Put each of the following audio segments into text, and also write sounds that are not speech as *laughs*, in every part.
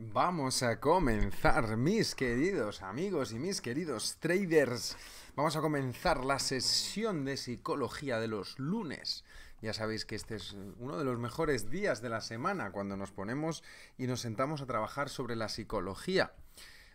Vamos a comenzar, mis queridos amigos y mis queridos traders. Vamos a comenzar la sesión de psicología de los lunes. Ya sabéis que este es uno de los mejores días de la semana cuando nos ponemos y nos sentamos a trabajar sobre la psicología.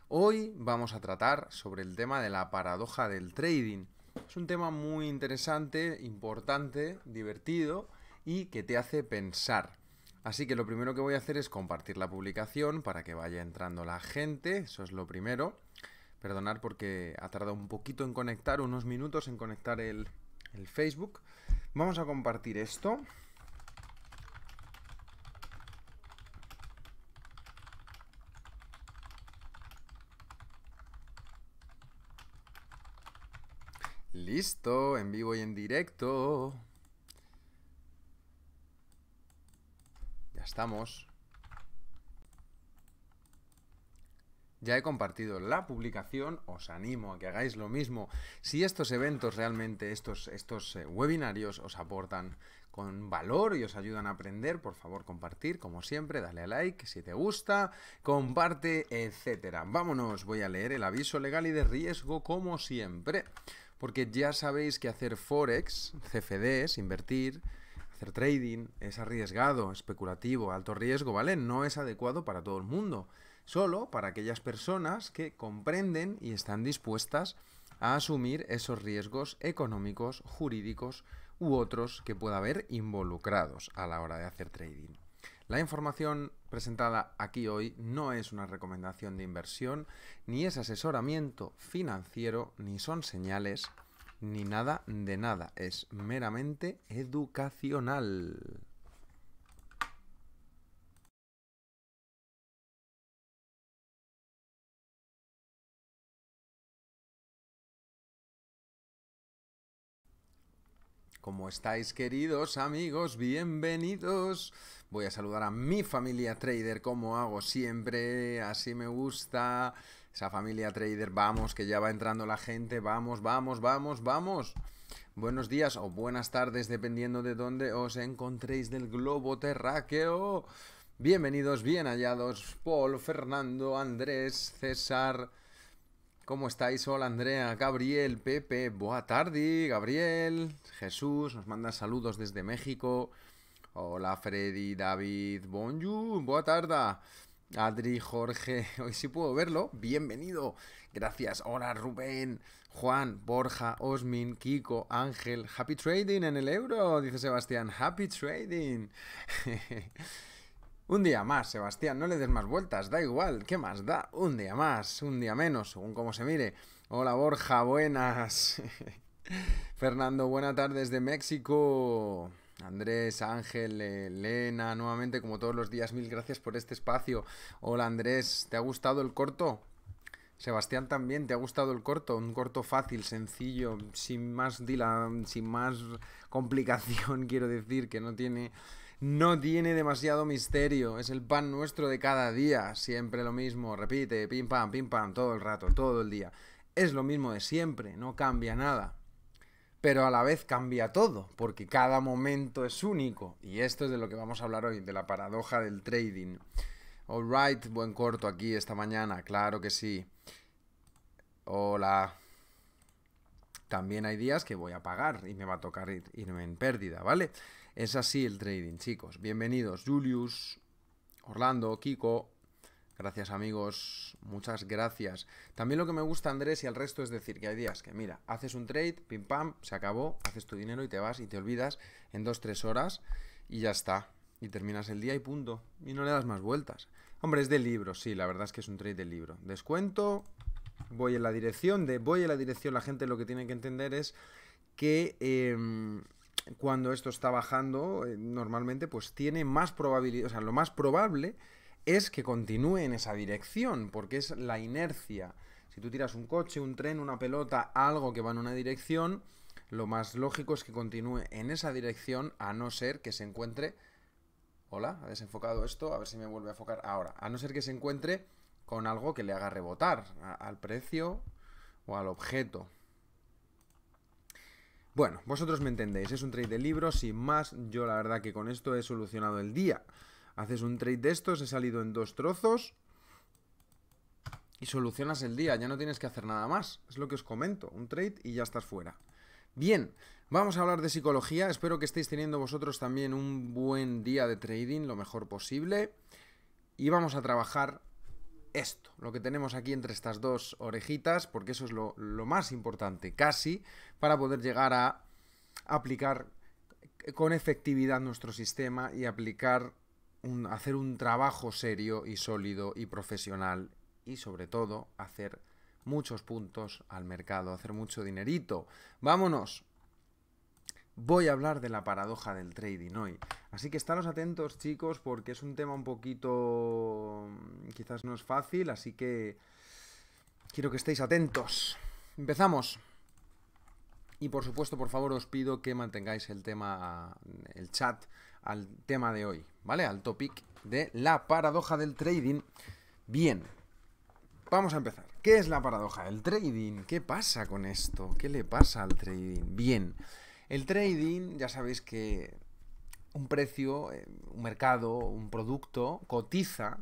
Hoy vamos a tratar sobre el tema de la paradoja del trading. Es un tema muy interesante, importante, divertido y que te hace pensar. Así que lo primero que voy a hacer es compartir la publicación para que vaya entrando la gente, eso es lo primero. Perdonar porque ha tardado un poquito en conectar, unos minutos en conectar el, el Facebook. Vamos a compartir esto. Listo, en vivo y en directo. estamos. Ya he compartido la publicación, os animo a que hagáis lo mismo. Si estos eventos realmente, estos, estos eh, webinarios os aportan con valor y os ayudan a aprender, por favor compartir, como siempre, dale a like si te gusta, comparte, etcétera. Vámonos, voy a leer el aviso legal y de riesgo como siempre, porque ya sabéis que hacer forex, CFDs, invertir trading es arriesgado, especulativo, alto riesgo, ¿vale? No es adecuado para todo el mundo, solo para aquellas personas que comprenden y están dispuestas a asumir esos riesgos económicos, jurídicos u otros que pueda haber involucrados a la hora de hacer trading. La información presentada aquí hoy no es una recomendación de inversión, ni es asesoramiento financiero, ni son señales ni nada de nada. Es meramente educacional. ¿Cómo estáis queridos amigos? Bienvenidos. Voy a saludar a mi familia trader como hago siempre. Así me gusta. Esa familia trader, vamos, que ya va entrando la gente, vamos, vamos, vamos, vamos. Buenos días o buenas tardes, dependiendo de dónde os encontréis del globo terráqueo. Bienvenidos, bien hallados, Paul, Fernando, Andrés, César. ¿Cómo estáis? Hola Andrea, Gabriel, Pepe, boa tarde, Gabriel, Jesús, nos manda saludos desde México. Hola Freddy, David, bonjour, boa tarde Adri, Jorge, *laughs* hoy sí puedo verlo. Bienvenido. Gracias. Hola, Rubén, Juan, Borja, Osmin, Kiko, Ángel. Happy trading en el euro, dice Sebastián. Happy trading. *laughs* un día más, Sebastián. No le des más vueltas. Da igual. ¿Qué más da? Un día más, un día menos, según cómo se mire. Hola, Borja. Buenas. *laughs* Fernando, buenas tardes de México. Andrés, Ángel, Elena, nuevamente como todos los días, mil gracias por este espacio. Hola Andrés, ¿te ha gustado el corto? Sebastián también, ¿te ha gustado el corto? Un corto fácil, sencillo, sin más sin más complicación, *laughs* quiero decir, que no tiene no tiene demasiado misterio, es el pan nuestro de cada día, siempre lo mismo, repite, pim pam, pim pam, todo el rato, todo el día. Es lo mismo de siempre, no cambia nada pero a la vez cambia todo, porque cada momento es único. Y esto es de lo que vamos a hablar hoy, de la paradoja del trading. right, buen corto aquí esta mañana, claro que sí. Hola. También hay días que voy a pagar y me va a tocar irme en pérdida, ¿vale? Es así el trading, chicos. Bienvenidos, Julius, Orlando, Kiko, Gracias amigos, muchas gracias. También lo que me gusta Andrés y al resto es decir que hay días que, mira, haces un trade, pim pam, se acabó, haces tu dinero y te vas y te olvidas en dos, tres horas y ya está. Y terminas el día y punto. Y no le das más vueltas. Hombre, es de libro, sí, la verdad es que es un trade de libro. Descuento, voy en la dirección de voy en la dirección. La gente lo que tiene que entender es que... Em, cuando esto está bajando, eh, normalmente pues tiene más probabilidad, o sea, lo más probable es que continúe en esa dirección, porque es la inercia. Si tú tiras un coche, un tren, una pelota, algo que va en una dirección, lo más lógico es que continúe en esa dirección, a no ser que se encuentre... Hola, ha desenfocado esto, a ver si me vuelve a enfocar ahora. A no ser que se encuentre con algo que le haga rebotar, al precio o al objeto. Bueno, vosotros me entendéis, es un trade de libros, sin más, yo la verdad que con esto he solucionado el día. Haces un trade de estos, he salido en dos trozos y solucionas el día, ya no tienes que hacer nada más. Es lo que os comento, un trade y ya estás fuera. Bien, vamos a hablar de psicología. Espero que estéis teniendo vosotros también un buen día de trading, lo mejor posible. Y vamos a trabajar esto, lo que tenemos aquí entre estas dos orejitas, porque eso es lo, lo más importante, casi, para poder llegar a aplicar con efectividad nuestro sistema y aplicar hacer un trabajo serio y sólido y profesional y sobre todo hacer muchos puntos al mercado, hacer mucho dinerito. Vámonos. Voy a hablar de la paradoja del trading hoy. Así que estaros atentos chicos porque es un tema un poquito... quizás no es fácil, así que quiero que estéis atentos. Empezamos. Y por supuesto, por favor, os pido que mantengáis el tema, el chat al tema de hoy, ¿vale? Al topic de la paradoja del trading. Bien, vamos a empezar. ¿Qué es la paradoja del trading? ¿Qué pasa con esto? ¿Qué le pasa al trading? Bien, el trading, ya sabéis que un precio, eh, un mercado, un producto cotiza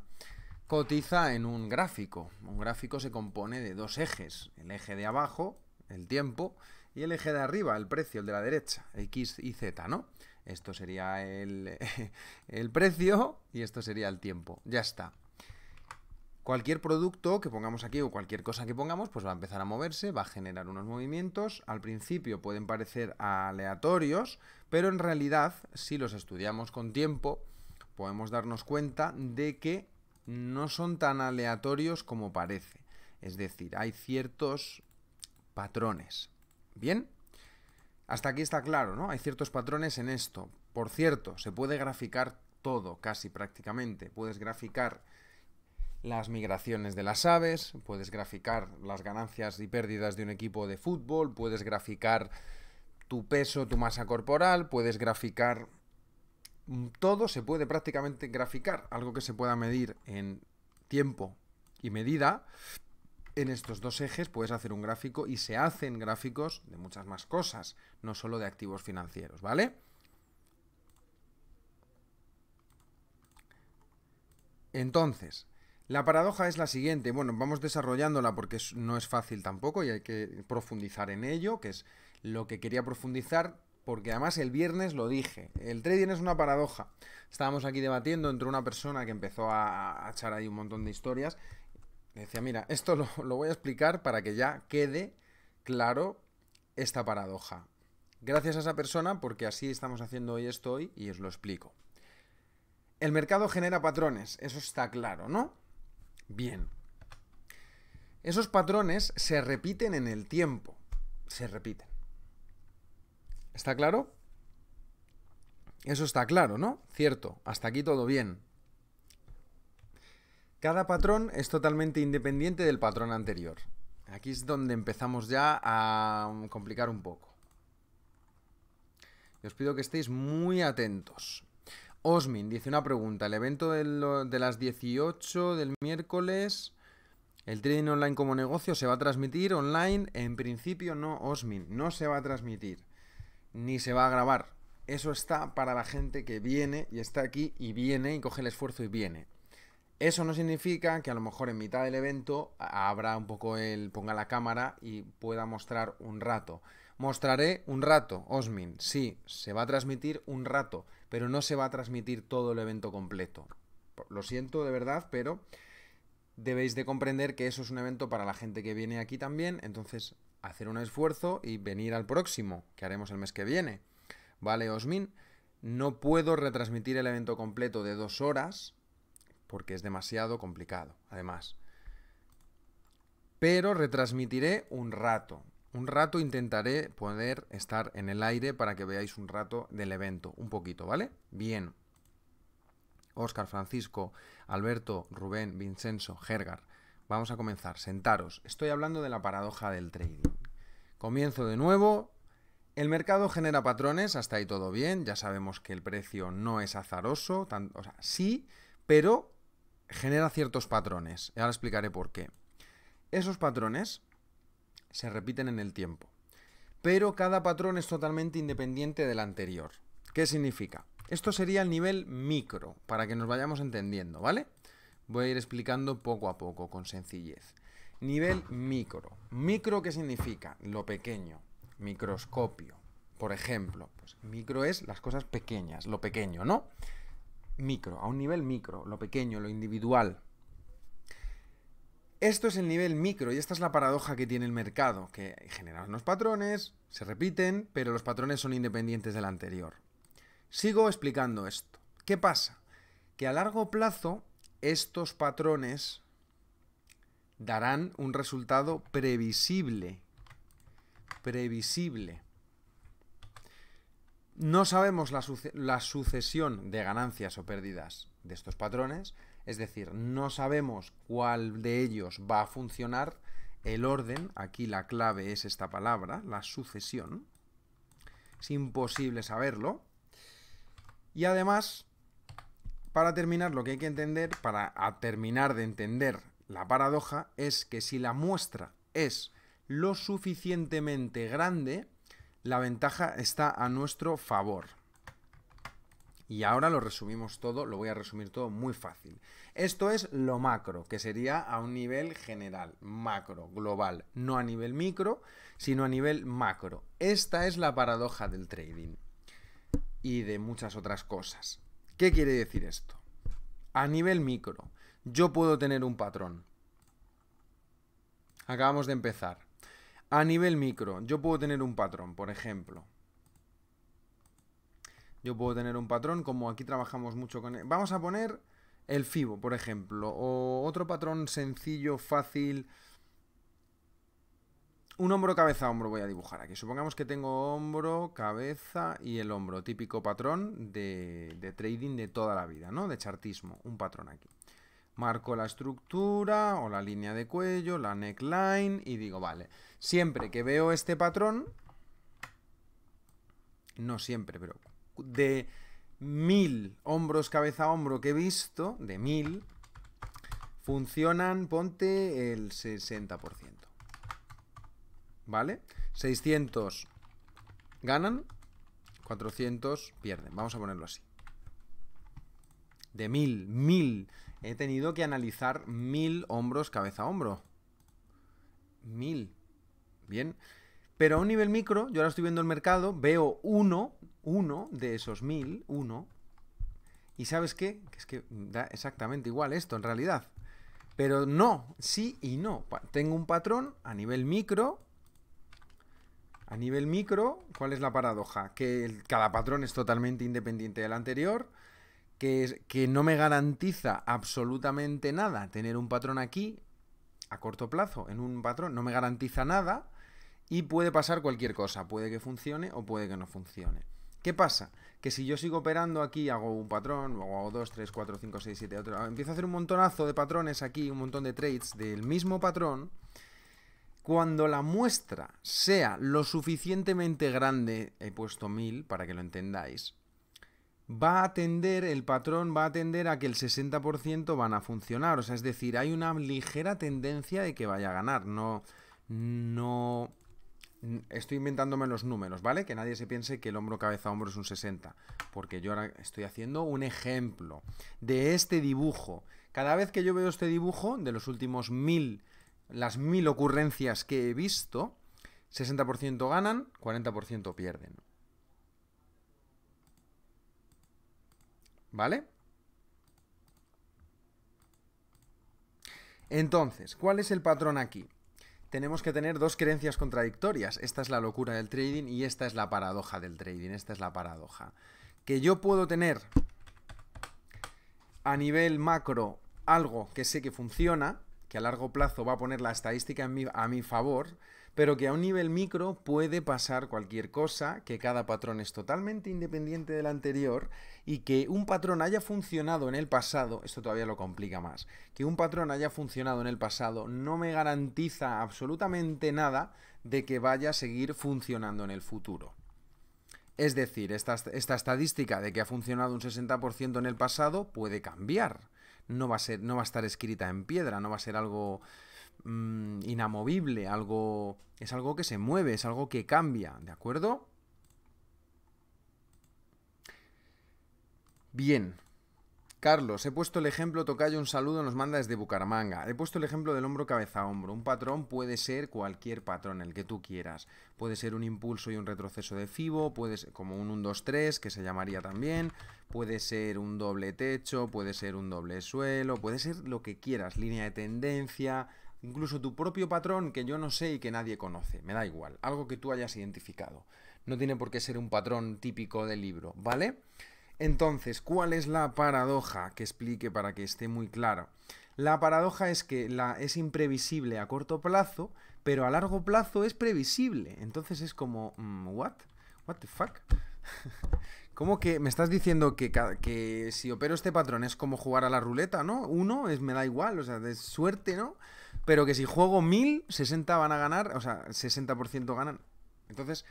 cotiza en un gráfico. Un gráfico se compone de dos ejes, el eje de abajo, el tiempo, y el eje de arriba, el precio, el de la derecha, X y Z, ¿no? esto sería *laughs* el, precio y esto sería el tiempo. Ya está. Cualquier producto que pongamos aquí o cualquier cosa que pongamos, pues va a empezar a moverse, va a generar unos movimientos. Al principio pueden parecer aleatorios, pero en realidad, si los estudiamos con tiempo, podemos darnos cuenta de que no son tan aleatorios como parece. Es decir, hay ciertos patrones. ¿Bien? Hasta aquí está claro, ¿no? Hay ciertos patrones en esto. Por cierto, se puede graficar todo, casi prácticamente. Puedes graficar las migraciones de las aves, puedes graficar las ganancias y pérdidas de un equipo de fútbol, puedes graficar tu peso, tu masa corporal, puedes graficar mm, todo, se puede prácticamente graficar, algo que se pueda medir en tiempo y medida, en estos dos ejes puedes hacer un gráfico y se hacen gráficos de muchas más cosas, no solo de activos financieros, ¿vale? Entonces, la paradoja es la siguiente. Bueno, vamos desarrollándola porque no es fácil tampoco y hay que profundizar en ello, que es lo que quería profundizar, porque además el viernes lo dije. El trading es una paradoja. Estábamos aquí debatiendo entre una persona que empezó a, echar ahí un montón de historias decía, mira, esto lo, lo voy a explicar para que ya quede claro esta paradoja. Gracias a esa persona, porque así estamos haciendo hoy esto hoy y os lo explico. El mercado genera patrones, eso está claro, ¿no? Bien. Esos patrones se repiten en el tiempo. Se repiten. ¿Está claro? Eso está claro, ¿no? Cierto, hasta aquí todo bien. Cada patrón es totalmente independiente del patrón anterior. Aquí es donde empezamos ya a um, complicar un poco. os pido que estéis muy atentos. Osmin dice una pregunta. El evento de las 18 del miércoles, el trading online como negocio, ¿se va a transmitir online? En principio no, Osmin, no se va a transmitir. Ni se va a grabar. Eso está para la gente que viene y está aquí y viene y coge el esfuerzo y viene. Eso no significa que a lo mejor en mitad del evento abra un poco el ponga la cámara y pueda mostrar un rato. Mostraré un rato, Osmin. Sí, se va a transmitir un rato, pero no se va a transmitir todo el evento completo. Lo siento de verdad, pero debéis de comprender que eso es un evento para la gente que viene aquí también, entonces hacer un esfuerzo y venir al próximo, que haremos el mes que viene. Vale, Osmin, no puedo retransmitir el evento completo de dos horas, porque es demasiado complicado, además. Pero retransmitiré un rato. Un rato intentaré poder estar en el aire para que veáis un rato del evento, un poquito, ¿vale? Bien. Óscar, Francisco, Alberto, Rubén, Vincenzo, Gergar. Vamos a comenzar. Sentaros. Estoy hablando de la paradoja del trading. Comienzo de nuevo. El mercado genera patrones, hasta ahí todo bien. Ya sabemos que el precio no es azaroso. o sea, sí, pero genera ciertos patrones. ahora explicaré por qué. Esos patrones se repiten en el tiempo. Pero cada patrón es totalmente independiente del anterior. ¿Qué significa? Esto sería el nivel micro, para que nos vayamos entendiendo, ¿vale? Voy a ir explicando poco a poco, con sencillez. Nivel micro. ¿Micro qué significa? Lo pequeño. Microscopio. Por ejemplo, pues micro es las cosas pequeñas, lo pequeño, ¿no? micro, a un nivel micro, lo pequeño, lo individual. Esto es el nivel micro y esta es la paradoja que tiene el mercado, que generan unos patrones, se repiten, pero los patrones son independientes del anterior. Sigo explicando esto. ¿Qué pasa? Que a largo plazo estos patrones darán un resultado previsible. Previsible. No sabemos la, sucesión de ganancias o pérdidas de estos patrones, es decir, no sabemos cuál de ellos va a funcionar. El orden, aquí la clave es esta palabra, la sucesión. Es imposible saberlo. Y además, para terminar, lo que hay que entender, para terminar de entender la paradoja, es que si la muestra es lo suficientemente grande, la ventaja está a nuestro favor. Y ahora lo resumimos todo, lo voy a resumir todo muy fácil. Esto es lo macro, que sería a un nivel general, macro, global, no a nivel micro, sino a nivel macro. Esta es la paradoja del trading y de muchas otras cosas. ¿Qué quiere decir esto? A nivel micro, yo puedo tener un patrón. Acabamos de empezar a nivel micro, yo puedo tener un patrón, por ejemplo. Yo puedo tener un patrón, como aquí trabajamos mucho con... Vamos a poner el FIBO, por ejemplo, o otro patrón sencillo, fácil... Un hombro, cabeza, hombro voy a dibujar aquí. Supongamos que tengo hombro, cabeza y el hombro. Típico patrón de, de trading de toda la vida, ¿no? De chartismo. Un patrón aquí. Marco la estructura o la línea de cuello, la neckline y digo, vale, siempre que veo este patrón, no siempre, pero de mil hombros cabeza a hombro que he visto, de mil, funcionan, ponte el 60%. ¿Vale? 600 ganan, 400 pierden. Vamos a ponerlo así. De mil, mil He tenido que analizar mil hombros cabeza a hombro. Mil. Bien. Pero a un nivel micro, yo ahora estoy viendo el mercado, veo uno, uno de esos mil, uno. Y ¿sabes qué? Que es que da exactamente igual esto en realidad. Pero no, sí y no. Tengo un patrón a nivel micro. A nivel micro, ¿cuál es la paradoja? Que cada patrón es totalmente independiente del anterior que, no me garantiza absolutamente nada tener un patrón aquí, a corto plazo, en un patrón, no me garantiza nada y puede pasar cualquier cosa, puede que funcione o puede que no funcione. ¿Qué pasa? Que si yo sigo operando aquí, hago un patrón, luego hago 2, 3, 4, 5, 6, 7, otro, empiezo a hacer un montonazo de patrones aquí, un montón de trades del mismo patrón, cuando la muestra sea lo suficientemente grande, he puesto 1000 para que lo entendáis, va a atender el patrón va a atender a que el 60% van a funcionar. O sea, es decir, hay una ligera tendencia de que vaya a ganar. No, no... Estoy inventándome los números, ¿vale? Que nadie se piense que el hombro cabeza a hombro es un 60. Porque yo ahora estoy haciendo un ejemplo de este dibujo. Cada vez que yo veo este dibujo, de los últimos mil, las mil ocurrencias que he visto, 60% ganan, 40% pierden. ¿Vale? Entonces, ¿cuál es el patrón aquí? Tenemos que tener dos creencias contradictorias. Esta es la locura del trading y esta es la paradoja del trading. Esta es la paradoja. Que yo puedo tener a nivel macro algo que sé que funciona, que a largo plazo va a poner la estadística mi, a mi favor, pero que a un nivel micro puede pasar cualquier cosa, que cada patrón es totalmente independiente del anterior y que un patrón haya funcionado en el pasado, esto todavía lo complica más, que un patrón haya funcionado en el pasado no me garantiza absolutamente nada de que vaya a seguir funcionando en el futuro. Es decir, esta, estadística de que ha funcionado un 60% en el pasado puede cambiar. No va, a ser, no va a estar escrita en piedra, no va a ser algo mm, inamovible, algo es algo que se mueve, es algo que cambia, ¿de acuerdo? Bien. Carlos, he puesto el ejemplo, Tocayo, un saludo nos manda desde Bucaramanga. He puesto el ejemplo del hombro cabeza a hombro. Un patrón puede ser cualquier patrón, el que tú quieras. Puede ser un impulso y un retroceso de FIBO, puede ser como un 1-2-3, que se llamaría también, puede ser un doble techo, puede ser un doble suelo, puede ser lo que quieras, línea de tendencia, incluso tu propio patrón que yo no sé y que nadie conoce, me da igual, algo que tú hayas identificado. No tiene por qué ser un patrón típico del libro, ¿vale? vale entonces, ¿cuál es la paradoja que explique para que esté muy claro? La paradoja es que la, es imprevisible a corto plazo, pero a largo plazo es previsible. Entonces es como, mm, ¿what? ¿What the fuck? *laughs* ¿Cómo que me estás diciendo que, si opero este patrón es como jugar a la ruleta, ¿no? Uno es, me da igual, o sea, de suerte, ¿no? Pero que si juego mil, 60 van a ganar, o sea, 60% ganan. Entonces,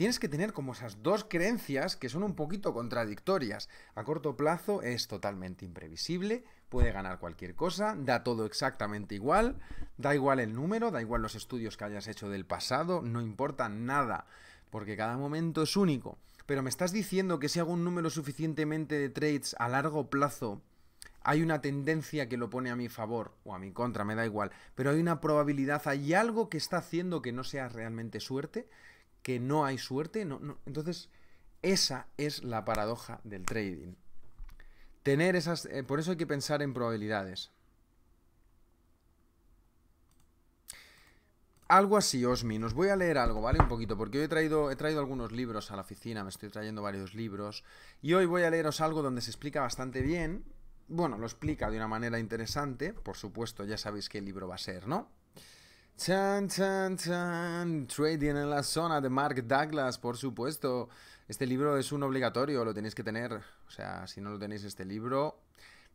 tienes que tener como esas dos creencias que son un poquito contradictorias. A corto plazo es totalmente imprevisible, puede ganar cualquier cosa, da todo exactamente igual, da igual el número, da igual los estudios que hayas hecho del pasado, no importa nada, porque cada momento es único. Pero me estás diciendo que si hago un número suficientemente de trades a largo plazo, hay una tendencia que lo pone a mi favor o a mi contra, me da igual, pero hay una probabilidad, hay algo que está haciendo que no sea realmente suerte que no hay suerte. No, no. Entonces, esa es la paradoja del trading. Tener esas. Eh, por eso hay que pensar en probabilidades. Algo así, Osmi. Os voy a leer algo, ¿vale? Un poquito, porque hoy he traído, he traído algunos libros a la oficina, me estoy trayendo varios libros. Y hoy voy a leeros algo donde se explica bastante bien. Bueno, lo explica de una manera interesante. Por supuesto, ya sabéis qué libro va a ser, ¿no? Chan, chan, Trading en la zona de Mark Douglas, por supuesto. Este libro es un obligatorio, lo tenéis que tener. O sea, si no lo tenéis este libro,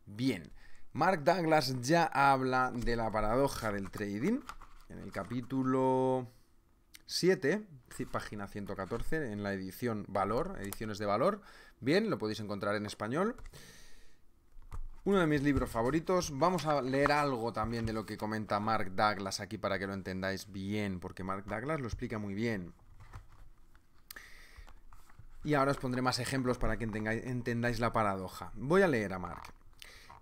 bien. Mark Douglas ya habla de la paradoja del trading en el capítulo 7, página 114, en la edición Valor, ediciones de Valor. Bien, lo podéis encontrar en español uno de mis libros favoritos. Vamos a leer algo también de lo que comenta Mark Douglas aquí para que lo entendáis bien, porque Mark Douglas lo explica muy bien. Y ahora os pondré más ejemplos para que entendáis la paradoja. Voy a leer a Mark.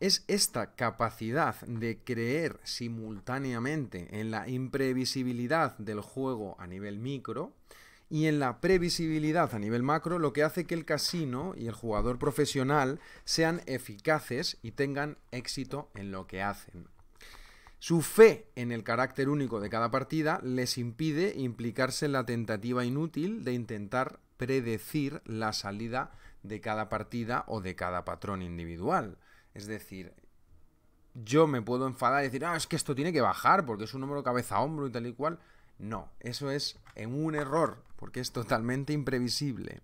Es esta capacidad de creer simultáneamente en la imprevisibilidad del juego a nivel micro, y en la previsibilidad a nivel macro, lo que hace que el casino y el jugador profesional sean eficaces y tengan éxito en lo que hacen. Su fe en el carácter único de cada partida les impide implicarse en la tentativa inútil de intentar predecir la salida de cada partida o de cada patrón individual. Es decir, yo me puedo enfadar y decir, ah, es que esto tiene que bajar porque es un número cabeza hombro y tal y cual. No, eso es en un error porque es totalmente imprevisible.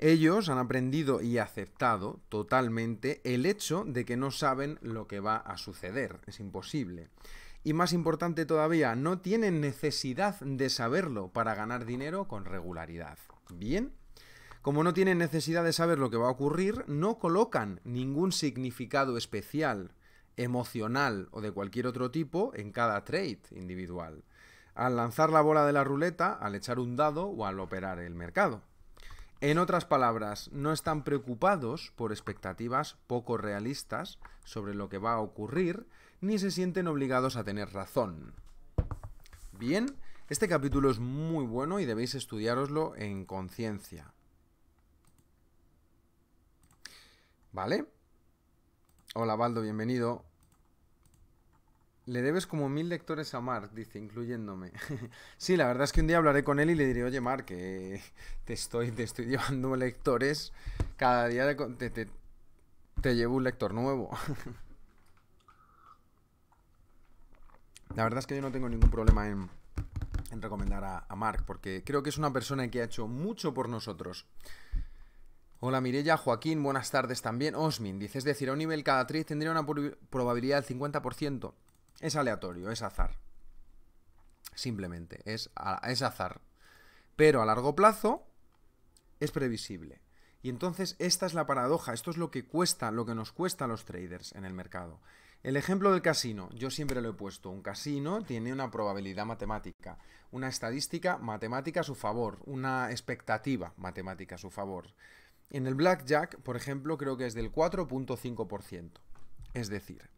Ellos han aprendido y aceptado totalmente el hecho de que no saben lo que va a suceder, es imposible. Y más importante todavía, no tienen necesidad de saberlo para ganar dinero con regularidad. Bien, como no tienen necesidad de saber lo que va a ocurrir, no colocan ningún significado especial, emocional o de cualquier otro tipo en cada trade individual al lanzar la bola de la ruleta, al echar un dado o al operar el mercado. En otras palabras, no están preocupados por expectativas poco realistas sobre lo que va a ocurrir, ni se sienten obligados a tener razón. Bien, este capítulo es muy bueno y debéis estudiároslo en conciencia. ¿Vale? Hola, Baldo, bienvenido. Le debes como mil lectores a Mark, dice, incluyéndome. *laughs* sí, la verdad es que un día hablaré con él y le diré, oye Mark, que te estoy, te *laughs* llevando lectores. Cada día te, te, llevo un lector nuevo. *laughs* la verdad es que yo no tengo ningún problema en, recomendar a, a, Mark, porque creo que es una persona que ha hecho mucho por nosotros. Hola Mirella, Joaquín, buenas tardes también. Osmin, dices, es decir, a un nivel cada actriz tendría una probabilidad del 50%. Es aleatorio, es azar. Simplemente, es, es azar. Pero a largo plazo es previsible. Y entonces esta es la paradoja, esto es lo que cuesta, lo que nos cuesta a los traders en el mercado. El ejemplo del casino, yo siempre lo he puesto, un casino tiene una probabilidad matemática, una estadística matemática a su favor, una expectativa matemática a su favor. En el blackjack, por ejemplo, creo que es del 4.5%. Es decir,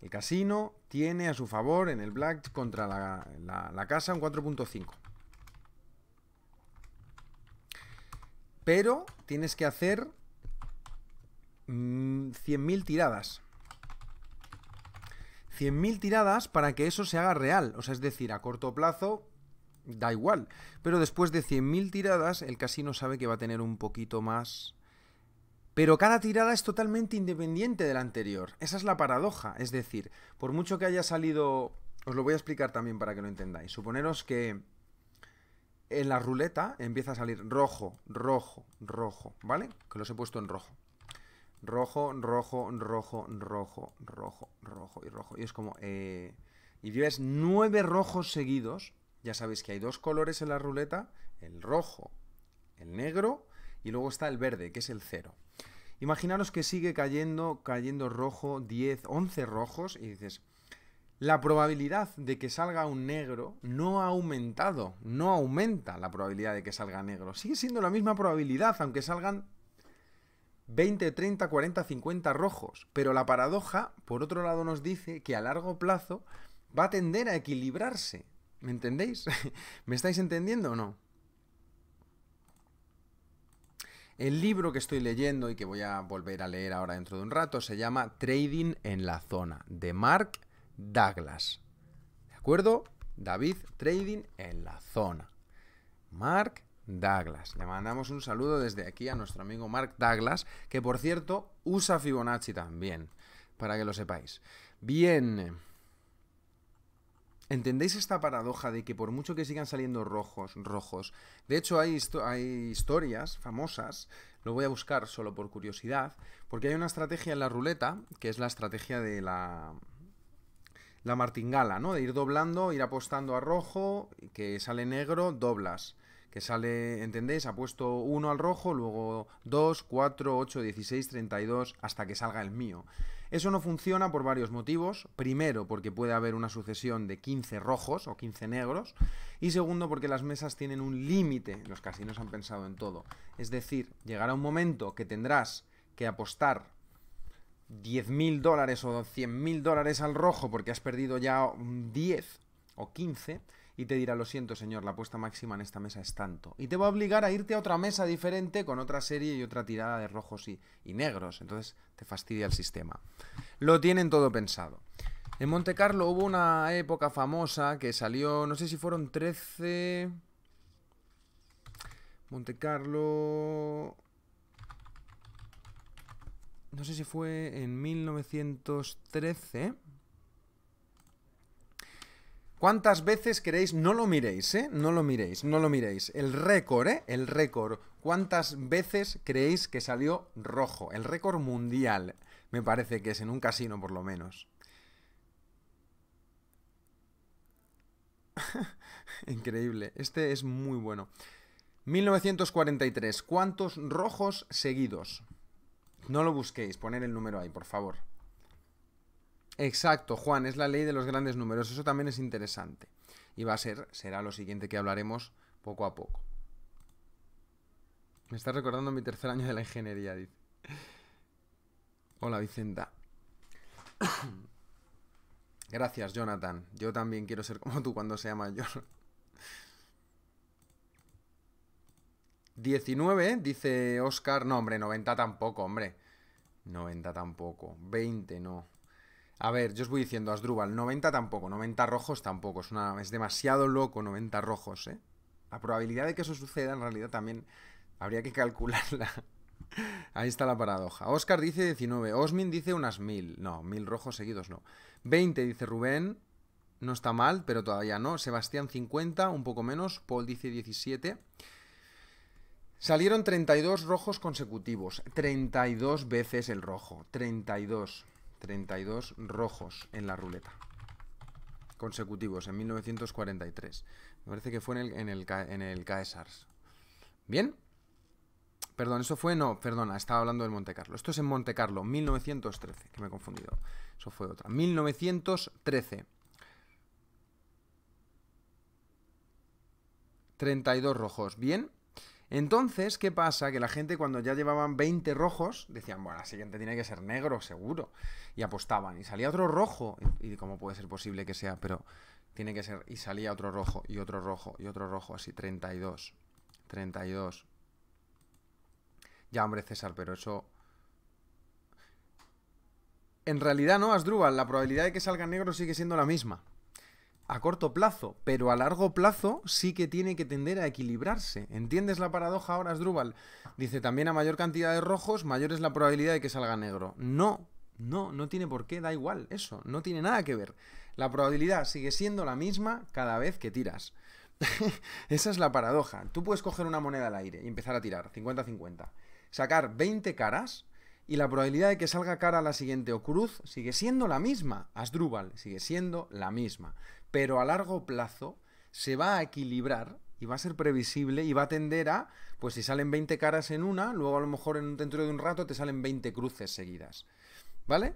el casino tiene a su favor en el black contra la, casa un 4.5. Pero tienes que hacer 100.000 mm, tiradas. 100.000 tiradas para que eso se haga real. O sea, es decir, a corto plazo da igual. Pero después de 100.000 tiradas, el casino sabe que va a tener un poquito más pero cada tirada es totalmente independiente de la anterior. Esa es la paradoja. Es decir, por mucho que haya salido... Os lo voy a explicar también para que lo entendáis. Suponeros que en la ruleta empieza a salir rojo, rojo, rojo, ¿vale? Que los he puesto en rojo. Rojo, rojo, rojo, rojo, rojo, rojo y rojo. Y es como... Eh, y tienes nueve rojos seguidos. Ya sabéis que hay dos colores en la ruleta. El rojo, el negro y luego está el verde, que es el cero. Imaginaros que sigue cayendo, cayendo rojo, 10, 11 rojos y dices, la probabilidad de que salga un negro no ha aumentado, no aumenta la probabilidad de que salga negro. Sigue siendo la misma probabilidad, aunque salgan 20, 30, 40, 50 rojos. Pero la paradoja, por otro lado, nos dice que a largo plazo va a tender a equilibrarse. ¿Me entendéis? *laughs* ¿Me estáis entendiendo o no? El libro que estoy leyendo y que voy a volver a leer ahora dentro de un rato se llama Trading en la Zona, de Mark Douglas. ¿De acuerdo? David, Trading en la Zona. Mark Douglas. Le mandamos un saludo desde aquí a nuestro amigo Mark Douglas, que por cierto usa Fibonacci también, para que lo sepáis. Bien, ¿Entendéis esta paradoja de que por mucho que sigan saliendo rojos, rojos? De hecho, hay, hay, historias famosas, lo voy a buscar solo por curiosidad, porque hay una estrategia en la ruleta, que es la estrategia de la, la martingala, ¿no? De ir doblando, ir apostando a rojo, que sale negro, doblas. Que sale, ¿entendéis? Apuesto uno al rojo, luego dos, cuatro, ocho, dieciséis, treinta y dos, hasta que salga el mío. Eso no funciona por varios motivos. Primero, porque puede haber una sucesión de 15 rojos o 15 negros. Y segundo, porque las mesas tienen un límite. Los casinos han pensado en todo. Es decir, llegará un momento que tendrás que apostar 10.000 dólares o 100.000 dólares al rojo porque has perdido ya 10 o 15 y te dirá, lo siento señor, la apuesta máxima en esta mesa es tanto. Y te va a obligar a irte a otra mesa diferente con otra serie y otra tirada de rojos y, negros. Entonces te fastidia el sistema. Lo tienen todo pensado. En Monte Carlo hubo una época famosa que salió, no sé si fueron 13... Monte Carlo... No sé si fue en 1913. ¿Cuántas veces queréis? No lo miréis, ¿eh? No lo miréis, no lo miréis. El récord, ¿eh? El récord. ¿Cuántas veces creéis que salió rojo? El récord mundial, me parece que es en un casino por lo menos. *laughs* Increíble, este es muy bueno. 1943, ¿cuántos rojos seguidos? No lo busquéis, poner el número ahí, por favor. Exacto, Juan, es la ley de los grandes números, eso también es interesante. Y va a ser, será lo siguiente que hablaremos poco a poco. Me está recordando mi tercer año de la ingeniería, dice. Hola, Vicenta. *coughs* Gracias, Jonathan. Yo también quiero ser como tú cuando sea mayor. 19, dice Oscar. No, hombre, 90 tampoco, hombre. 90 tampoco. 20 no. A ver, yo os voy diciendo, Asdrúbal, 90 tampoco, 90 rojos tampoco, es, es demasiado loco 90 rojos, ¿eh? La probabilidad de que eso suceda en realidad también habría que calcularla. *laughs* Ahí está la paradoja. Oscar dice 19, Osmin dice unas 1000, no, 1000 rojos seguidos no. 20 dice Rubén, no está mal, pero todavía no. Sebastián 50, un poco menos, Paul dice 17. Salieron 32 rojos consecutivos, 32 veces el rojo, 32. 32 rojos en la ruleta consecutivos en 1943. Me parece que fue en el, en Caesars. ¿Bien? Perdón, eso fue, no, perdona, estaba hablando del Monte Carlo. Esto es en Monte Carlo, 1913, que me he confundido. Eso fue otra. 1913. 32 rojos, ¿bien? Entonces, ¿qué pasa? Que la gente cuando ya llevaban 20 rojos, decían, bueno, la siguiente tiene que ser negro, seguro. Y apostaban, y salía otro rojo. Y, cómo puede ser posible que sea, pero tiene que ser. Y salía otro rojo, y otro rojo, y otro rojo, así, 32. 32. Ya, hombre, César, pero eso... En realidad no, Asdrúbal, la probabilidad de que salga negro sigue siendo la misma a corto plazo, pero a largo plazo sí que tiene que tender a equilibrarse. ¿Entiendes la paradoja ahora, Asdrúbal? Dice también a mayor cantidad de rojos, mayor es la probabilidad de que salga negro. No, no, no tiene por qué, da igual eso, no tiene nada que ver. La probabilidad sigue siendo la misma cada vez que tiras. *laughs* Esa es la paradoja. Tú puedes coger una moneda al aire y empezar a tirar, 50-50. Sacar 20 caras y la probabilidad de que salga cara la siguiente o cruz sigue siendo la misma. Asdrúbal sigue siendo la misma pero a largo plazo se va a equilibrar y va a ser previsible y va a tender a, pues si salen 20 caras en una, luego a lo mejor en, dentro de un rato te salen 20 cruces seguidas. ¿Vale?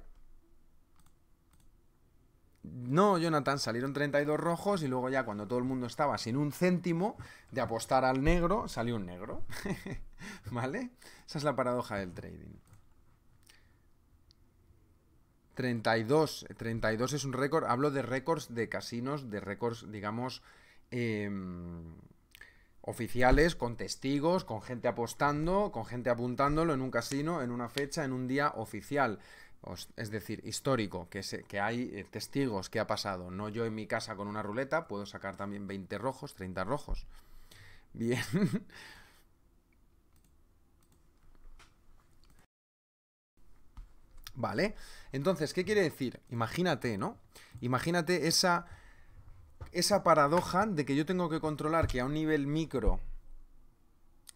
No, Jonathan, salieron 32 rojos y luego ya cuando todo el mundo estaba sin un céntimo de apostar al negro, salió un negro. *laughs* ¿Vale? Esa es la paradoja del trading. 32. 32 es un récord. Hablo de récords de casinos, de récords, digamos, em, oficiales, con testigos, con gente apostando, con gente apuntándolo en un casino, en una fecha, en un día oficial. Es decir, histórico, que, que hay eh, testigos que ha pasado. No yo en mi casa con una ruleta, puedo sacar también 20 rojos, 30 rojos. Bien. *laughs* ¿vale? Entonces, ¿qué quiere decir? Imagínate, ¿no? Imagínate esa, esa paradoja de que yo tengo que controlar que a un nivel micro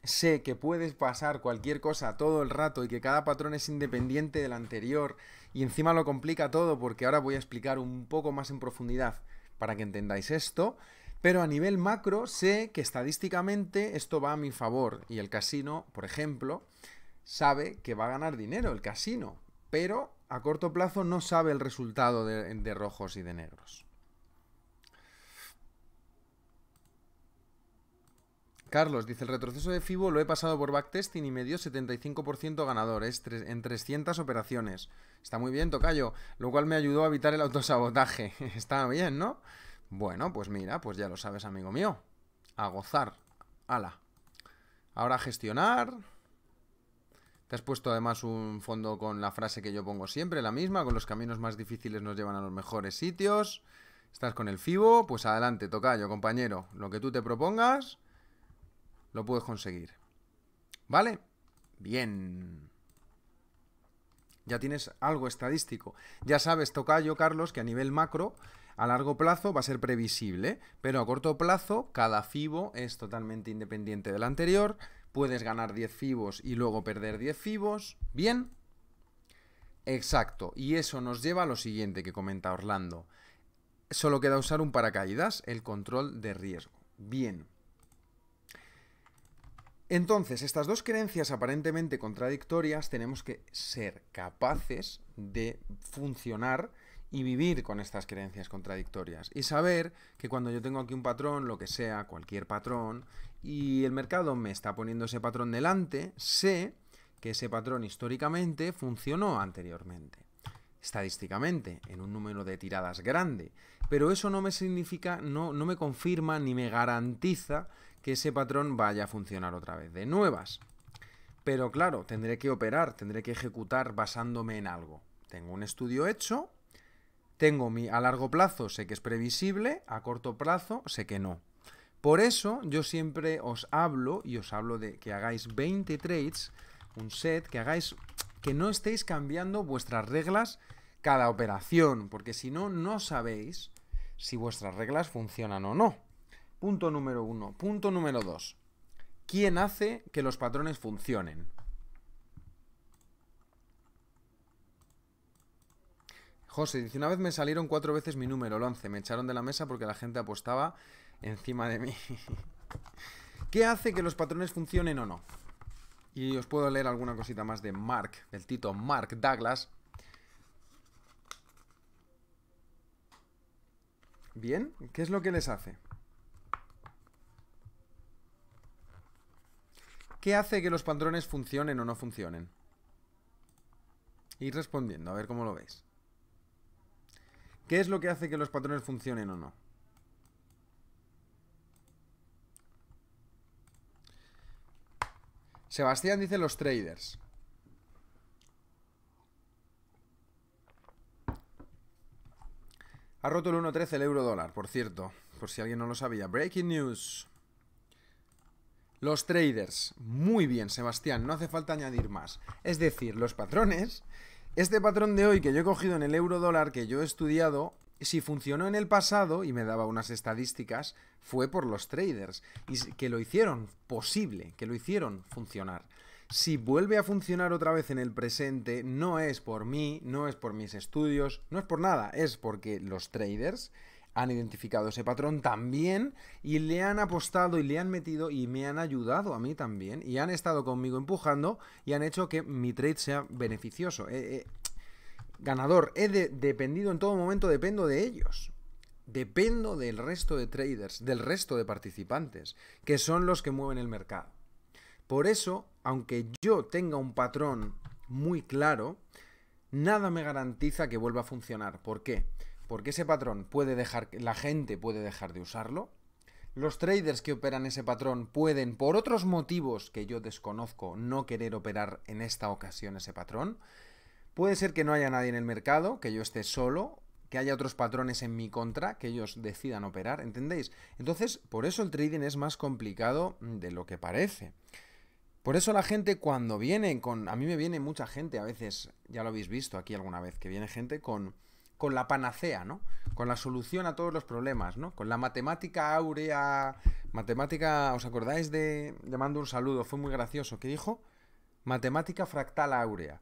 sé que puedes pasar cualquier cosa todo el rato y que cada patrón es independiente del anterior y encima lo complica todo porque ahora voy a explicar un poco más en profundidad para que entendáis esto, pero a nivel macro sé que estadísticamente esto va a mi favor y el casino, por ejemplo, sabe que va a ganar dinero el casino pero a corto plazo no sabe el resultado de, rojos y de negros. Carlos dice, el retroceso de FIBO lo he pasado por backtesting y me dio 75% ganador en 300 operaciones. Está muy bien, Tocayo, lo cual me ayudó a evitar el autosabotaje. *laughs* Está bien, ¿no? Bueno, pues mira, pues ya lo sabes, amigo mío. A gozar. Ala. Ahora gestionar. Te has puesto además un fondo con la frase que yo pongo siempre, la misma, con los caminos más difíciles nos llevan a los mejores sitios. Estás con el FIBO, pues adelante, tocayo, compañero. Lo que tú te propongas, lo puedes conseguir. ¿Vale? Bien. Ya tienes algo estadístico. Ya sabes, tocayo, Carlos, que a nivel macro a largo plazo va a ser previsible, pero a corto plazo cada FIBO es totalmente independiente del anterior, puedes ganar 10 fibos y luego perder 10 fibos. Bien. Exacto. Y eso nos lleva a lo siguiente que comenta Orlando. Solo queda usar un paracaídas, el control de riesgo. Bien. Entonces, estas dos creencias aparentemente contradictorias tenemos que ser capaces de funcionar y vivir con estas creencias contradictorias y saber que cuando yo tengo aquí un patrón, lo que sea, cualquier patrón, y el mercado me está poniendo ese patrón delante, sé que ese patrón históricamente funcionó anteriormente, estadísticamente, en un número de tiradas grande, pero eso no me significa, no, no me confirma ni me garantiza que ese patrón vaya a funcionar otra vez de nuevas. Pero claro, tendré que operar, tendré que ejecutar basándome en algo. Tengo un estudio hecho, tengo mi a largo plazo, sé que es previsible, a corto plazo, sé que no. Por eso yo siempre os hablo y os hablo de que hagáis 20 trades, un set, que hagáis que no estéis cambiando vuestras reglas cada operación, porque si no, no sabéis si vuestras reglas funcionan o no. Punto número uno. Punto número dos. ¿Quién hace que los patrones funcionen? José dice, una vez me salieron cuatro veces mi número, el 11. Me echaron de la mesa porque la gente apostaba encima de mí. *laughs* ¿Qué hace que los patrones funcionen o no? Y os puedo leer alguna cosita más de Mark, del tito Mark Douglas. Bien, ¿qué es lo que les hace? ¿Qué hace que los patrones funcionen o no funcionen? Ir respondiendo, a ver cómo lo veis. ¿Qué es lo que hace que los patrones funcionen o no? Sebastián dice los traders. Ha roto el 1.13 el euro dólar, por cierto, por si alguien no lo sabía. Breaking news. Los traders. Muy bien, Sebastián, no hace falta añadir más. Es decir, los patrones. Este patrón de hoy que yo he cogido en el euro dólar, que yo he estudiado, si funcionó en el pasado y me daba unas estadísticas, fue por los traders, y que lo hicieron posible, que lo hicieron funcionar. Si vuelve a funcionar otra vez en el presente, no es por mí, no es por mis estudios, no es por nada, es porque los traders han identificado ese patrón también y le han apostado y le han metido y me han ayudado a mí también y han estado conmigo empujando y han hecho que mi trade sea beneficioso. Eh, eh, ganador. He dependido en todo momento, dependo de ellos. Dependo del resto de traders, del resto de participantes, que son los que mueven el mercado. Por eso, aunque yo tenga un patrón muy claro, nada me garantiza que vuelva a funcionar. ¿Por qué? Porque ese patrón puede dejar, la gente puede dejar de usarlo, los traders que operan ese patrón pueden, por otros motivos que yo desconozco, no querer operar en esta ocasión ese patrón, Puede ser que no haya nadie en el mercado, que yo esté solo, que haya otros patrones en mi contra, que ellos decidan operar, ¿entendéis? Entonces, por eso el trading es más complicado de lo que parece. Por eso la gente cuando viene con... A mí me viene mucha gente, a veces, ya lo habéis visto aquí alguna vez, que viene gente con, con la panacea, ¿no? Con la solución a todos los problemas, ¿no? Con la matemática áurea, matemática... ¿Os acordáis de... Le mando un saludo, fue muy gracioso, que dijo matemática fractal áurea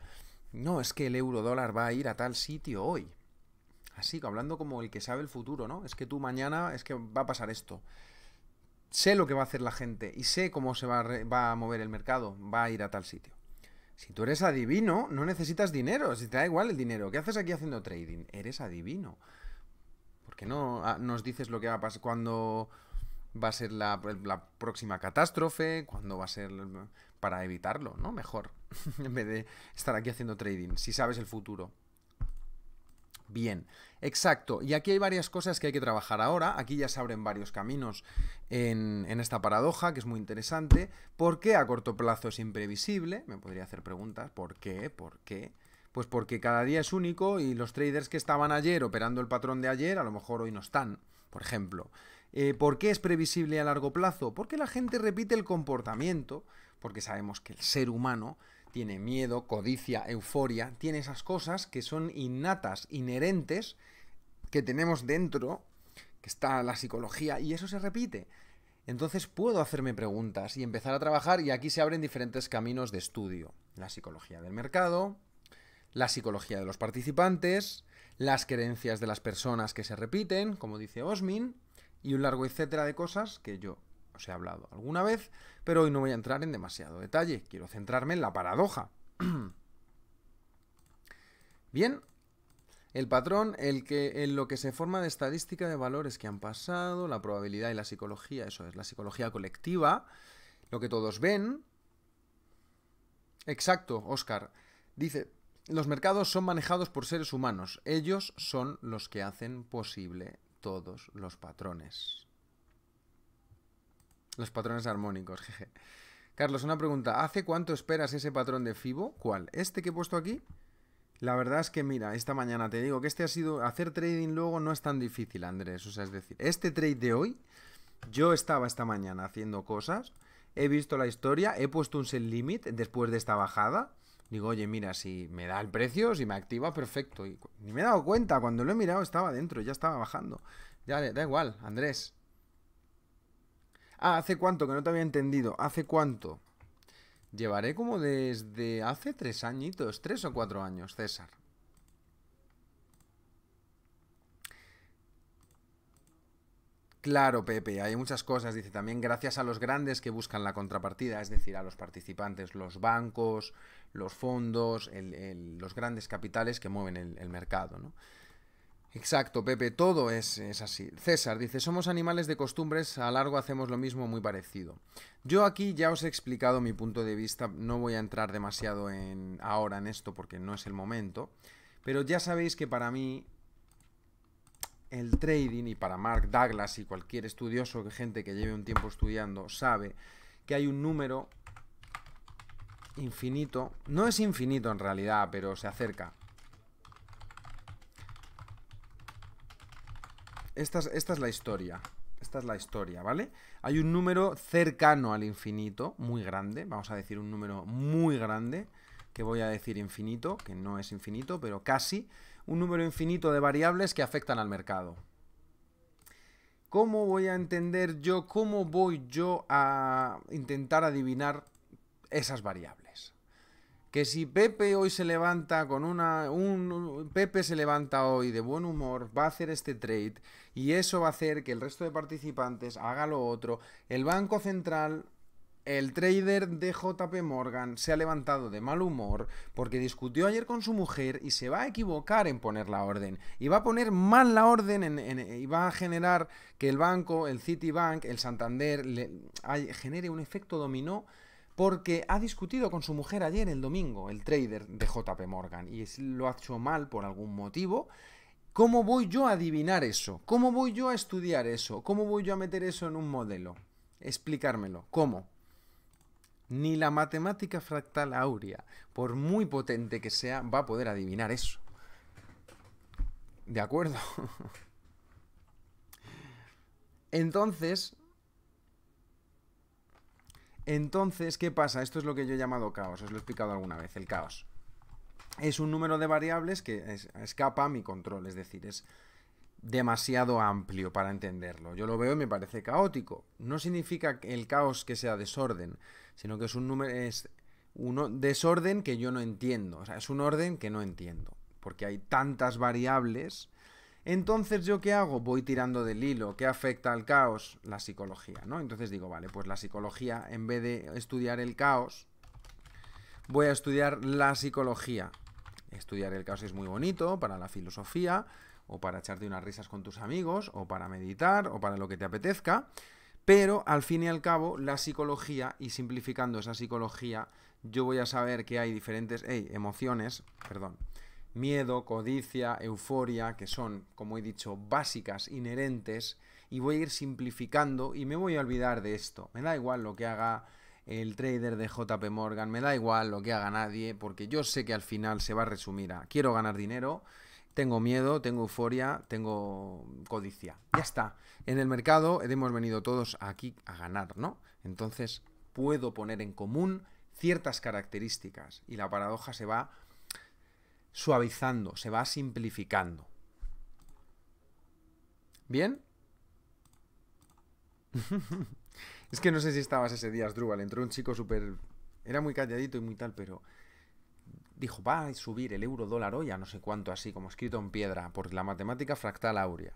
no, es que el euro dólar va a ir a tal sitio hoy. Así, hablando como el que sabe el futuro, ¿no? Es que tú mañana, es que va a pasar esto. Sé lo que va a hacer la gente y sé cómo se va a, va a mover el mercado, va a ir a tal sitio. Si tú eres adivino, no necesitas dinero, si te da igual el dinero. ¿Qué haces aquí haciendo trading? Eres adivino. ¿Por qué no ah, nos dices lo que va a pasar cuando va a ser la, la próxima catástrofe, cuándo va a ser para evitarlo, ¿no? Mejor. *laughs* en vez de estar aquí haciendo trading, si sabes el futuro. Bien, exacto. Y aquí hay varias cosas que hay que trabajar ahora. Aquí ya se abren varios caminos en, en, esta paradoja, que es muy interesante. ¿Por qué a corto plazo es imprevisible? Me podría hacer preguntas. ¿Por qué? ¿Por qué? Pues porque cada día es único y los traders que estaban ayer operando el patrón de ayer, a lo mejor hoy no están, por ejemplo. Eh, ¿Por qué es previsible a largo plazo? Porque la gente repite el comportamiento, porque sabemos que el ser humano tiene miedo, codicia, euforia, tiene esas cosas que son innatas, inherentes, que tenemos dentro, que está la psicología, y eso se repite. Entonces puedo hacerme preguntas y empezar a trabajar y aquí se abren diferentes caminos de estudio. La psicología del mercado, la psicología de los participantes, las creencias de las personas que se repiten, como dice Osmin, y un largo etcétera de cosas que yo os he hablado alguna vez, pero hoy no voy a entrar en demasiado detalle, quiero centrarme en la paradoja. *clears throat* Bien, el patrón el que, en lo que se forma de estadística de valores que han pasado, la probabilidad y la psicología, eso es, la psicología colectiva, lo que todos ven. Exacto, Oscar. Dice, los mercados son manejados por seres humanos, ellos son los que hacen posible todos los patrones. Los patrones armónicos, *laughs* jeje. Carlos, una pregunta. ¿Hace cuánto esperas ese patrón de FIBO? ¿Cuál? ¿Este que he puesto aquí? La verdad es que, mira, esta mañana te digo que este ha sido. Hacer trading luego no es tan difícil, Andrés. O sea, es decir, este trade de hoy, yo estaba esta mañana haciendo cosas, he visto la historia, he puesto un sell limit después de esta bajada. Digo, oye, mira, si me da el precio, si me activa, perfecto. Y me he dado cuenta, cuando lo he mirado estaba dentro, ya estaba bajando. Ya, da igual, Andrés, Ah, ¿hace cuánto? Que no te había entendido. ¿Hace cuánto? Llevaré como desde hace tres añitos, tres o cuatro años, César. Claro, Pepe, hay muchas cosas. Dice también gracias a los grandes que buscan la contrapartida, es decir, a los participantes, los bancos, los fondos, los grandes capitales que mueven el, el mercado. ¿no? Exacto, Pepe, todo es, así. César dice, somos animales de costumbres, a largo hacemos lo mismo muy parecido. Yo aquí ya os he explicado mi punto de vista, no voy a entrar demasiado en, ahora en esto porque no es el momento, pero ya sabéis que para mí el trading y para Mark Douglas y cualquier estudioso, gente que lleve un tiempo estudiando, sabe que hay un número infinito, no es infinito en realidad, pero se acerca esta es, la historia. Esta es la historia, ¿vale? Hay un número cercano al infinito, muy grande, vamos a decir un número muy grande, que voy a decir infinito, que no es infinito, pero casi, un número infinito de variables que afectan al mercado. ¿Cómo voy a entender yo, cómo voy yo a intentar adivinar esas variables? que si Pepe hoy se levanta con una un Pepe se levanta hoy de buen humor, va a hacer este trade y eso va a hacer que el resto de participantes haga lo otro. El Banco Central el trader de JP Morgan se ha levantado de mal humor porque discutió ayer con su mujer y se va a equivocar en poner la orden. Y va a poner mal la orden y va a generar que el banco, el Citibank, el Santander, le, genere un efecto dominó porque ha discutido con su mujer ayer el domingo, el trader de JP Morgan, y lo ha hecho mal por algún motivo. ¿Cómo voy yo a adivinar eso? ¿Cómo voy yo a estudiar eso? ¿Cómo voy yo a meter eso en un modelo? Explicármelo. ¿Cómo? Ni la matemática fractal áurea, por muy potente que sea, va a poder adivinar eso. ¿De acuerdo? *laughs* Entonces, entonces, ¿qué pasa? Esto es lo que yo he llamado caos, os lo he explicado alguna vez, el caos. Es un número de variables que escapa a mi control, es decir, es demasiado amplio para entenderlo. Yo lo veo y me parece caótico. No significa el caos que sea desorden, sino que es un número es un desorden que yo no entiendo, o sea, es un orden que no entiendo, porque hay tantas variables entonces, ¿yo qué hago? Voy tirando del hilo. ¿Qué afecta al caos? La psicología, ¿no? Entonces digo, vale, pues la psicología, en vez de estudiar el caos, voy a estudiar la psicología. Estudiar el caos es muy bonito para la filosofía, o para echarte unas risas con tus amigos, o para meditar, o para lo que te apetezca. Pero al fin y al cabo, la psicología, y simplificando esa psicología, yo voy a saber que hay diferentes emociones, perdón, miedo, codicia, euforia, que son, como he dicho, básicas, inherentes, y voy a ir simplificando y me voy a olvidar de esto. Me da igual lo que haga el trader de JP Morgan, me da igual lo que haga nadie, porque yo sé que al final se va a resumir a quiero ganar dinero, tengo miedo, tengo euforia, tengo codicia. Ya está. En el mercado hemos venido todos aquí a ganar, ¿no? Entonces puedo poner en común ciertas características y la paradoja se va suavizando, se va simplificando. ¿Bien? *laughs* es que no sé si estabas ese día, Druval. Entró un chico súper... Era muy calladito y muy tal, pero... Dijo, va a subir el euro dólar hoy ya no sé cuánto así, como escrito en piedra, por la matemática fractal áurea.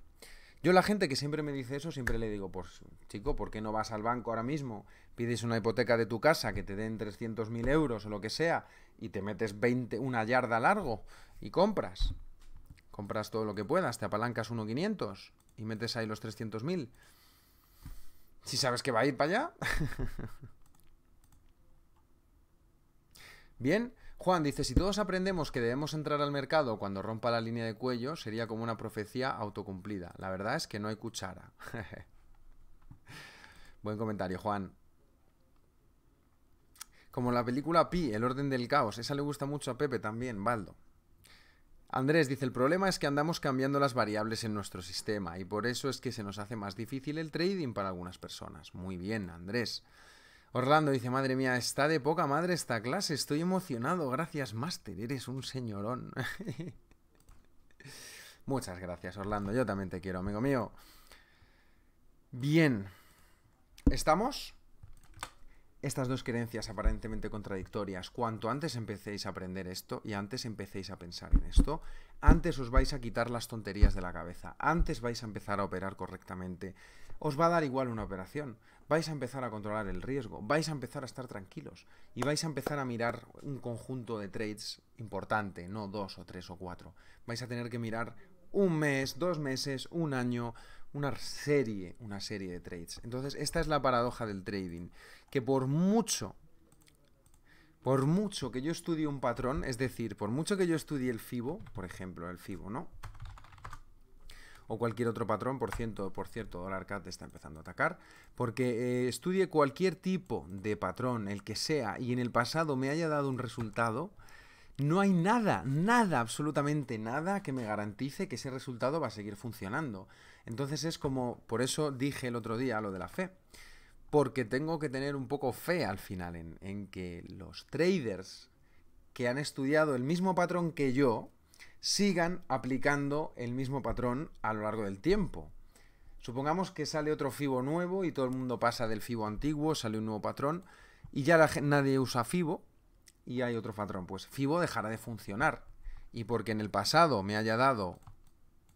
Yo la gente que siempre me dice eso, siempre le digo, pues chico, ¿por qué no vas al banco ahora mismo? Pides una hipoteca de tu casa que te den 300.000 euros o lo que sea y te metes 20, una yarda largo y compras. Compras todo lo que puedas, te apalancas 1.500 y metes ahí los 300.000. Si sabes que va a ir para allá. *laughs* Bien. Juan dice, si todos aprendemos que debemos entrar al mercado cuando rompa la línea de cuello, sería como una profecía autocumplida. La verdad es que no hay cuchara. *laughs* Buen comentario, Juan. Como la película Pi, El orden del caos, esa le gusta mucho a Pepe también, Baldo. Andrés dice, el problema es que andamos cambiando las variables en nuestro sistema y por eso es que se nos hace más difícil el trading para algunas personas. Muy bien, Andrés. Orlando dice, madre mía, está de poca madre esta clase, estoy emocionado, gracias Master, eres un señorón. *laughs* Muchas gracias Orlando, yo también te quiero, amigo mío. Bien, ¿estamos? estas dos creencias aparentemente contradictorias, cuanto antes empecéis a aprender esto y antes empecéis a pensar en esto, antes os vais a quitar las tonterías de la cabeza, antes vais a empezar a operar correctamente. Os va a dar igual una operación, vais a empezar a controlar el riesgo, vais a empezar a estar tranquilos y vais a empezar a mirar un conjunto de trades importante, no dos o tres o cuatro. Vais a tener que mirar un mes, dos meses, un año, una serie, una serie de trades. Entonces, esta es la paradoja del trading, que por mucho, por mucho que yo estudie un patrón, es decir, por mucho que yo estudie el FIBO, por ejemplo, el FIBO, ¿no? o cualquier otro patrón, por cierto, por cierto, Cat está empezando a atacar, porque eh, estudie cualquier tipo de patrón, el que sea, y en el pasado me haya dado un resultado, no hay nada, nada, absolutamente nada que me garantice que ese resultado va a seguir funcionando. Entonces es como, por eso dije el otro día lo de la fe, porque tengo que tener un poco fe al final en, que los traders que han estudiado el mismo patrón que yo, sigan aplicando el mismo patrón a lo largo del tiempo. Supongamos que sale otro FIBO nuevo y todo el mundo pasa del FIBO antiguo, sale un nuevo patrón y ya nadie usa FIBO y hay otro patrón. Pues FIBO dejará de funcionar. Y porque en el pasado me haya dado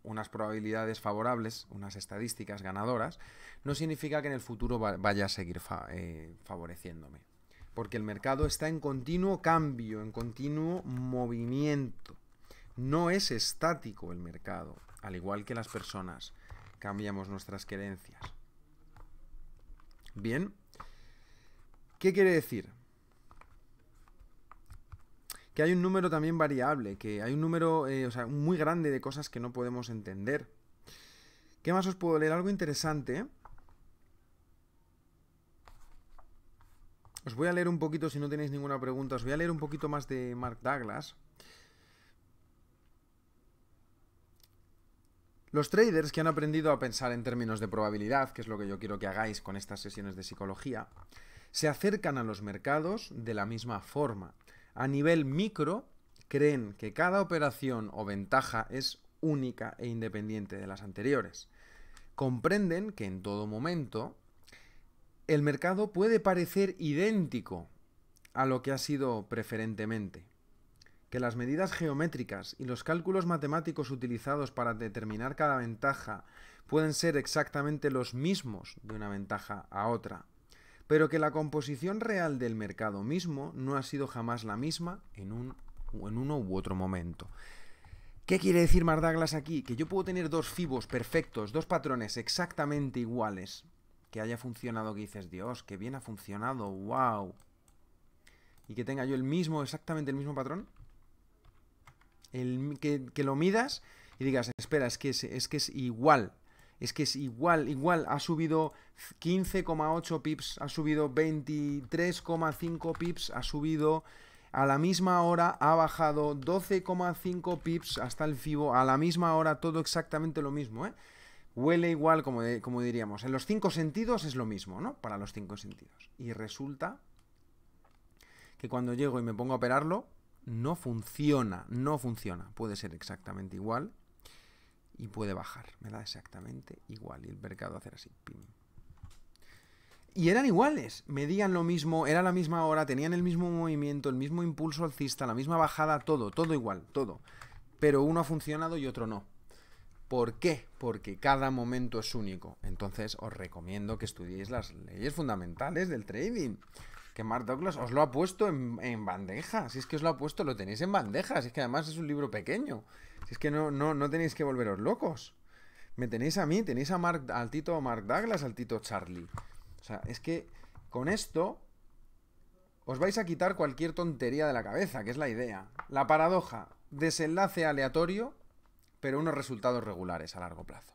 unas probabilidades favorables, unas estadísticas ganadoras, no significa que en el futuro vaya a seguir eh, favoreciéndome. Porque el mercado está en continuo cambio, en continuo movimiento. No es estático el mercado, al igual que las personas. Cambiamos nuestras creencias. Bien. ¿Qué quiere decir? hay un número también variable, que hay un número eh, muy grande de cosas que no podemos entender. ¿Qué más os puedo leer? Algo interesante. Os voy a leer un poquito, si no tenéis ninguna pregunta, os voy a leer un poquito más de Mark Douglas. Los traders que han aprendido a pensar en términos de probabilidad, que es lo que yo quiero que hagáis con estas sesiones de psicología, se acercan a los mercados de la misma forma. A nivel micro, creen que cada operación o ventaja es única e independiente de las anteriores. Comprenden que en todo momento el mercado puede parecer idéntico a lo que ha sido preferentemente, que las medidas geométricas y los cálculos matemáticos utilizados para determinar cada ventaja pueden ser exactamente los mismos de una ventaja a otra, pero que la composición real del mercado mismo no ha sido jamás la misma en, un, en uno u otro momento. ¿Qué quiere decir mar Douglas aquí? Que yo puedo tener dos fibos perfectos, dos patrones exactamente iguales, que haya funcionado, que dices, Dios, que bien ha funcionado, wow. Y que tenga yo el mismo, exactamente el mismo patrón. El, que, lo midas y digas, espera, que es que es igual es que es igual, igual, ha subido 15,8 pips, ha subido 23,5 pips, ha subido a la misma hora ha bajado 12,5 pips hasta el FIBO, a la misma hora todo exactamente lo mismo, ¿eh? Huele igual, como, como diríamos. En los cinco sentidos es lo mismo, ¿no? Para los cinco sentidos. Y resulta que cuando llego y me pongo a operarlo, no funciona, no funciona. Puede ser exactamente igual, y puede bajar. Me da exactamente igual. Y el mercado hacer así. Y eran iguales, medían lo mismo, era la misma hora, tenían el mismo movimiento, el mismo impulso alcista, la misma bajada, todo, todo igual, todo. Pero uno ha funcionado y otro no. ¿Por qué? Porque cada momento es único. Entonces os recomiendo que estudiéis las leyes fundamentales del trading. Que Mark Douglas os lo ha puesto en, en bandeja. Si es que os lo ha puesto, lo tenéis en bandeja. Si es que además es un libro pequeño. Es que no, no, tenéis que volveros locos. Me tenéis a mí, tenéis a Mark, al Tito Mark Douglas, al Tito Charlie. O sea, es que con esto os vais a quitar cualquier tontería de la cabeza, que es la idea. La paradoja, desenlace aleatorio, pero unos resultados regulares a largo plazo.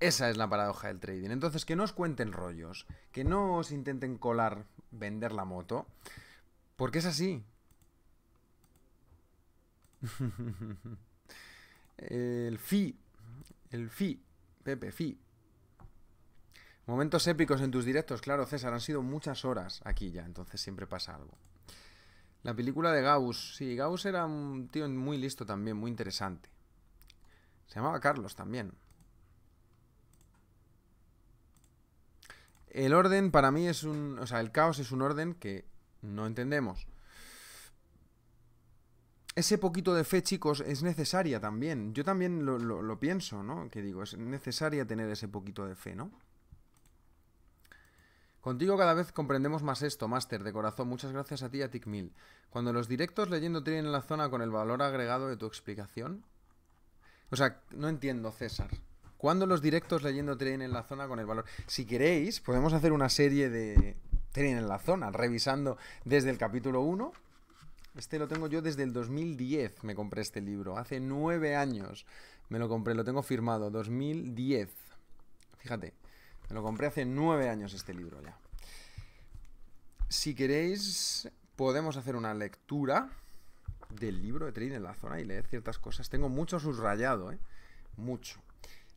Esa es la paradoja del trading. Entonces, que no os cuenten rollos, que no os intenten colar, vender la moto, porque es así. *laughs* el fi. El fi. Pepe, fi. Momentos épicos en tus directos, claro, César. Han sido muchas horas aquí ya, entonces siempre pasa algo. La película de Gauss. Sí, Gauss era un tío muy listo también, muy interesante. Se llamaba Carlos también. El orden para mí es un... O sea, el caos es un orden que no entendemos ese poquito de fe, chicos, es necesaria también. Yo también lo, pienso, ¿no? Que digo, es necesaria tener ese poquito de fe, ¿no? Contigo cada vez comprendemos más esto, máster de corazón. Muchas gracias a ti a a Mil. Cuando los directos leyendo tren en la zona con el valor agregado de tu explicación. O sea, no entiendo, César. ¿Cuándo los directos leyendo tienen en la zona con el valor? Si queréis, podemos hacer una serie de tren en la zona, revisando desde el capítulo 1 este lo tengo yo desde el 2010, me compré este libro. Hace nueve años me lo compré, lo tengo firmado, 2010. Fíjate, me lo compré hace nueve años este libro ya. Si queréis, podemos hacer una lectura del libro de Trading en la zona y leer ciertas cosas. Tengo mucho subrayado, ¿eh? Mucho.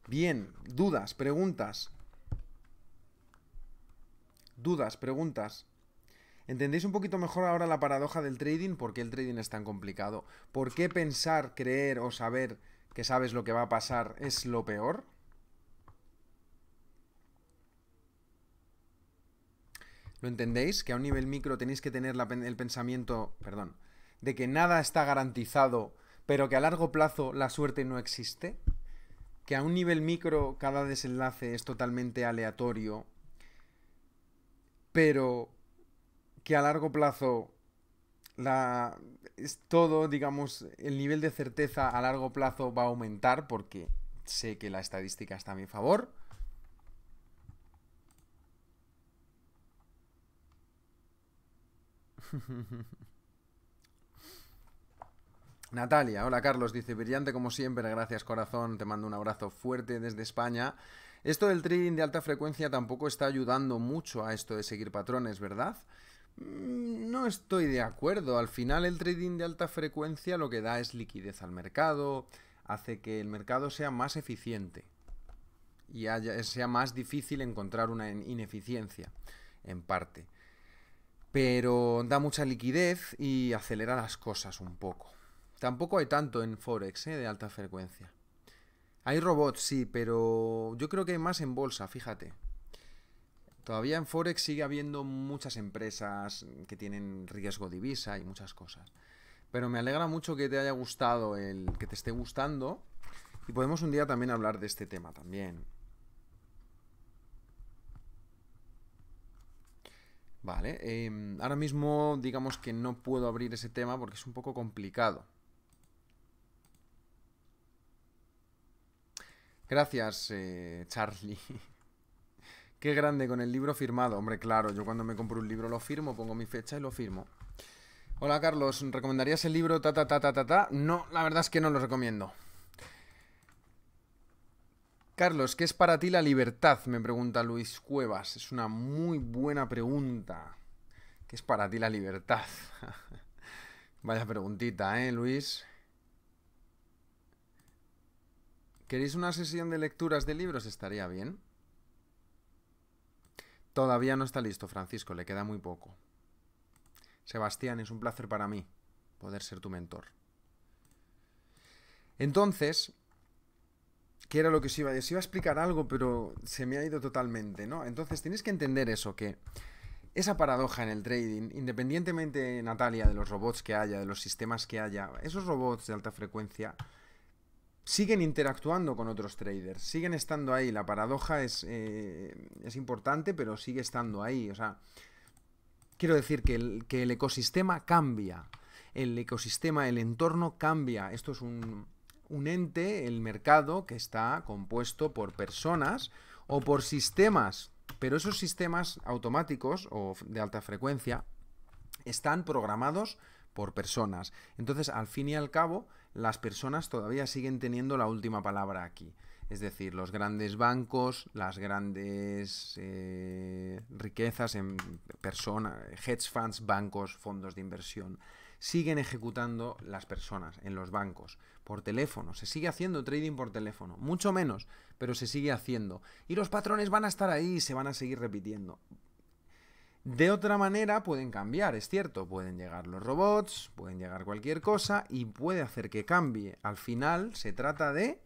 Bien, dudas, preguntas. Dudas, preguntas. Entendéis un poquito mejor ahora la paradoja del trading, por qué el trading es tan complicado, por qué pensar, creer o saber que sabes lo que va a pasar es lo peor. ¿Lo entendéis? Que a un nivel micro tenéis que tener el pensamiento, perdón, de que nada está garantizado, pero que a largo plazo la suerte no existe. Que a un nivel micro cada desenlace es totalmente aleatorio, pero que a largo plazo es todo, digamos, el nivel de certeza a largo plazo va a aumentar porque sé que la estadística está a mi favor. *laughs* Natalia, hola Carlos, dice brillante como siempre, gracias corazón, te mando un abrazo fuerte desde España. Esto del trading de alta frecuencia tampoco está ayudando mucho a esto de seguir patrones, ¿verdad? Mm, no estoy de acuerdo. Al final el trading de alta frecuencia lo que da es liquidez al mercado, hace que el mercado sea más eficiente y sea más difícil encontrar una ineficiencia, en parte. Pero da mucha liquidez y acelera las cosas un poco. Tampoco hay tanto en Forex eh, de alta frecuencia. Hay robots, sí, pero yo creo que hay más en bolsa, fíjate. Todavía en Forex sigue habiendo muchas empresas que tienen riesgo divisa y muchas cosas. Pero me alegra mucho que te haya gustado, el que te esté gustando. Y podemos un día también hablar de este tema también. Vale, em, ahora mismo digamos que no puedo abrir ese tema porque es un poco complicado. Gracias, eh, Charlie. *laughs* Qué grande, con el libro firmado. Hombre, claro, yo cuando me compro un libro lo firmo, pongo mi fecha y lo firmo. Hola Carlos, ¿recomendarías el libro ta ta ta ta ta ta? No, la verdad es que no lo recomiendo. Carlos, ¿qué es para ti la libertad? Me pregunta Luis Cuevas. Es una muy buena pregunta. ¿Qué es para ti la libertad? *laughs* Vaya preguntita, ¿eh, Luis? ¿Queréis una sesión de lecturas de libros? Estaría bien. Todavía no está listo, Francisco, le queda muy poco. Sebastián, es un placer para mí poder ser tu mentor. Entonces, ¿qué era lo que os iba a decir? Os iba a explicar algo, pero se me ha ido totalmente, ¿no? Entonces, tienes que entender eso, que esa paradoja en el trading, independientemente, Natalia, de los robots que haya, de los sistemas que haya, esos robots de alta frecuencia siguen interactuando con otros traders, siguen estando ahí. La paradoja eh, es, importante, pero sigue estando ahí. O sea, quiero decir que el, ecosistema cambia. El ecosistema, el entorno cambia. Esto es un ente, el mercado, que está compuesto por personas o por sistemas. Pero esos sistemas automáticos o de alta frecuencia están programados por personas. Entonces, al fin y al cabo, las personas todavía siguen teniendo la última palabra aquí. Es decir, los grandes bancos, las grandes eh, riquezas en personas, hedge funds, bancos, fondos de inversión, siguen ejecutando las personas en los bancos, por teléfono. Se sigue haciendo trading por teléfono, mucho menos, pero se sigue haciendo. Y los patrones van a estar ahí y se van a seguir repitiendo. De otra manera pueden cambiar, es cierto, pueden llegar los robots, pueden llegar cualquier cosa y puede hacer que cambie. Al final se trata de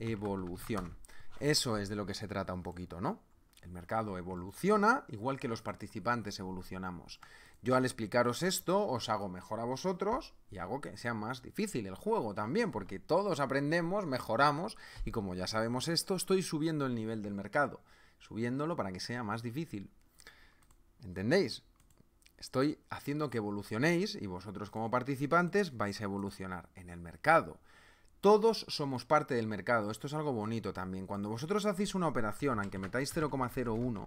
evolución. Eso es de lo que se trata un poquito, ¿no? El mercado evoluciona igual que los participantes evolucionamos. Yo al explicaros esto os hago mejor a vosotros y hago que sea más difícil el juego también, porque todos aprendemos, mejoramos y como ya sabemos esto, estoy subiendo el nivel del mercado, subiéndolo para que sea más difícil. ¿Entendéis? Estoy haciendo que evolucionéis y vosotros como participantes vais a evolucionar en el mercado. Todos somos parte del mercado. Esto es algo bonito también. Cuando vosotros hacéis una operación, aunque metáis 0,01,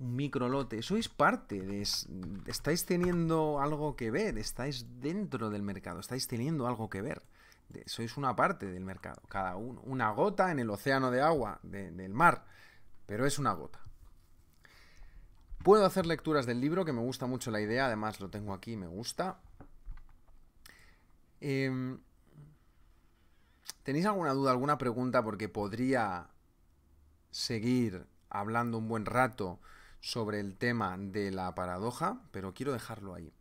un microlote, sois parte, de, estáis teniendo algo que ver, estáis dentro del mercado, estáis teniendo algo que ver. sois una parte del mercado, cada uno. Una gota en el océano de agua del mar, pero es una gota. Puedo hacer lecturas del libro, que me gusta mucho la idea, además lo tengo aquí, me gusta. Em, ¿Tenéis alguna duda, alguna pregunta? Porque podría seguir hablando un buen rato sobre el tema de la paradoja, pero quiero dejarlo ahí.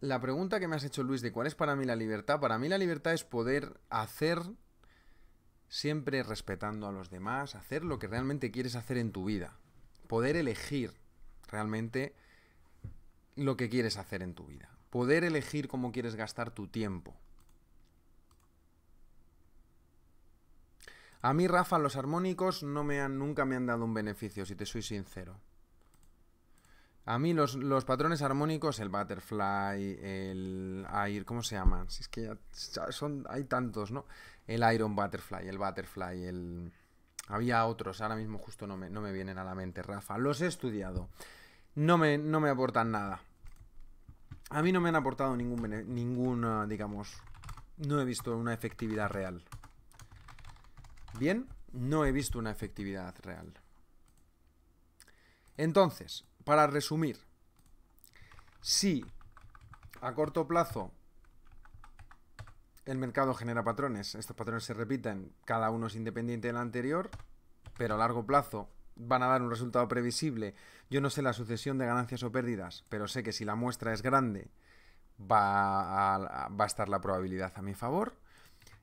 La pregunta que me has hecho, Luis, de cuál es para mí la libertad, para mí la libertad es poder hacer siempre respetando a los demás, hacer lo que realmente quieres hacer en tu vida, poder elegir realmente lo que quieres hacer en tu vida, poder elegir cómo quieres gastar tu tiempo. A mí, Rafa, los armónicos no me han, nunca me han dado un beneficio, si te soy sincero. A mí los, patrones armónicos, el butterfly, el air, ¿cómo se llaman? Si es que son, hay tantos, ¿no? El iron butterfly, el butterfly, el... Había otros, ahora mismo justo no me, vienen a la mente, Rafa. Los he estudiado. No me, no me aportan nada. A mí no me han aportado ningún, ninguna, digamos, no he visto una efectividad real. Bien, no he visto una efectividad real. Entonces, para resumir, si a corto plazo el mercado genera patrones, estos patrones se repiten, cada uno es independiente del anterior, pero a largo plazo van a dar un resultado previsible. Yo no sé la sucesión de ganancias o pérdidas, pero sé que si la muestra es grande, va a, estar la probabilidad a mi favor.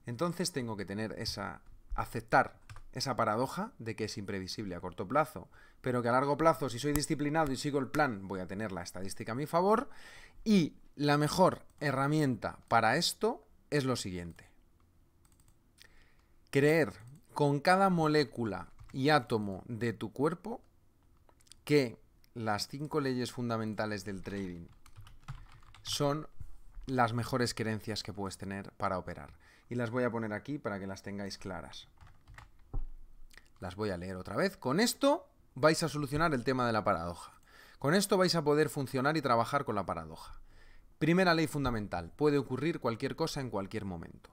Entonces tengo que tener esa, aceptar esa paradoja de que es imprevisible a corto plazo, pero que a largo plazo, si soy disciplinado y sigo el plan, voy a tener la estadística a mi favor. Y la mejor herramienta para esto es lo siguiente. Creer con cada molécula y átomo de tu cuerpo que las cinco leyes fundamentales del trading son las mejores creencias que puedes tener para operar. Y las voy a poner aquí para que las tengáis claras. Las voy a leer otra vez. Con esto vais a solucionar el tema de la paradoja. Con esto vais a poder funcionar y trabajar con la paradoja. Primera ley fundamental. Puede ocurrir cualquier cosa en cualquier momento.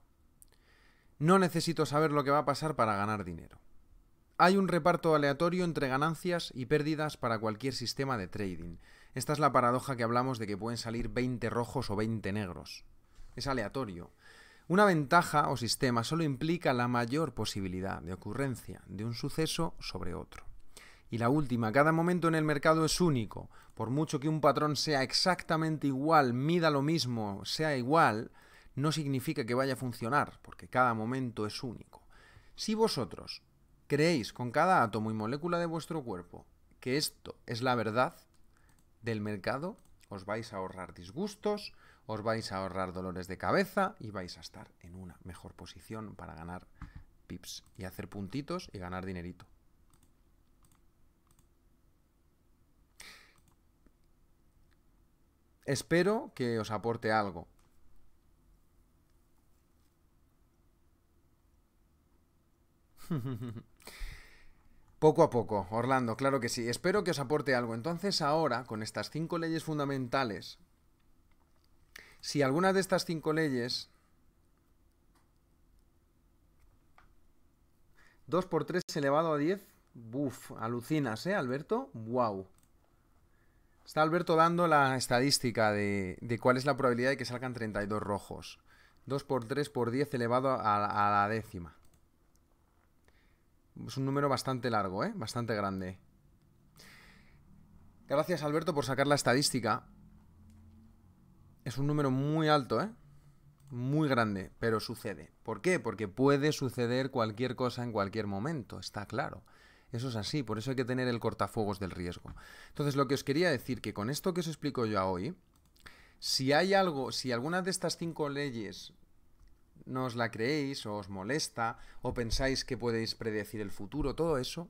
No necesito saber lo que va a pasar para ganar dinero. Hay un reparto aleatorio entre ganancias y pérdidas para cualquier sistema de trading. Esta es la paradoja que hablamos de que pueden salir 20 rojos o 20 negros. Es aleatorio. Una ventaja o sistema solo implica la mayor posibilidad de ocurrencia de un suceso sobre otro. Y la última, cada momento en el mercado es único. Por mucho que un patrón sea exactamente igual, mida lo mismo, sea igual, no significa que vaya a funcionar, porque cada momento es único. Si vosotros creéis con cada átomo y molécula de vuestro cuerpo que esto es la verdad del mercado, os vais a ahorrar disgustos, os vais a ahorrar dolores de cabeza y vais a estar en una mejor posición para ganar pips y hacer puntitos y ganar dinerito. Espero que os aporte algo. *laughs* Poco a poco, Orlando, claro que sí. Espero que os aporte algo. Entonces ahora, con estas cinco leyes fundamentales, si alguna de estas cinco leyes, 2 por 3 elevado a 10, buf, alucinas, ¿eh, Alberto? ¡Wow! Está Alberto dando la estadística de, cuál es la probabilidad de que salgan 32 rojos. 2 por 3 por 10 elevado a, a la décima. Es un número bastante largo, ¿eh? Bastante grande. Gracias Alberto por sacar la estadística. Es un número muy alto, ¿eh? Muy grande, pero sucede. ¿Por qué? Porque puede suceder cualquier cosa en cualquier momento, está claro. Eso es así, por eso hay que tener el cortafuegos del riesgo. Entonces, lo que os quería decir, que con esto que os explico yo hoy, si hay algo, si alguna de estas cinco leyes no os la creéis o os molesta o pensáis que podéis predecir el futuro, todo eso,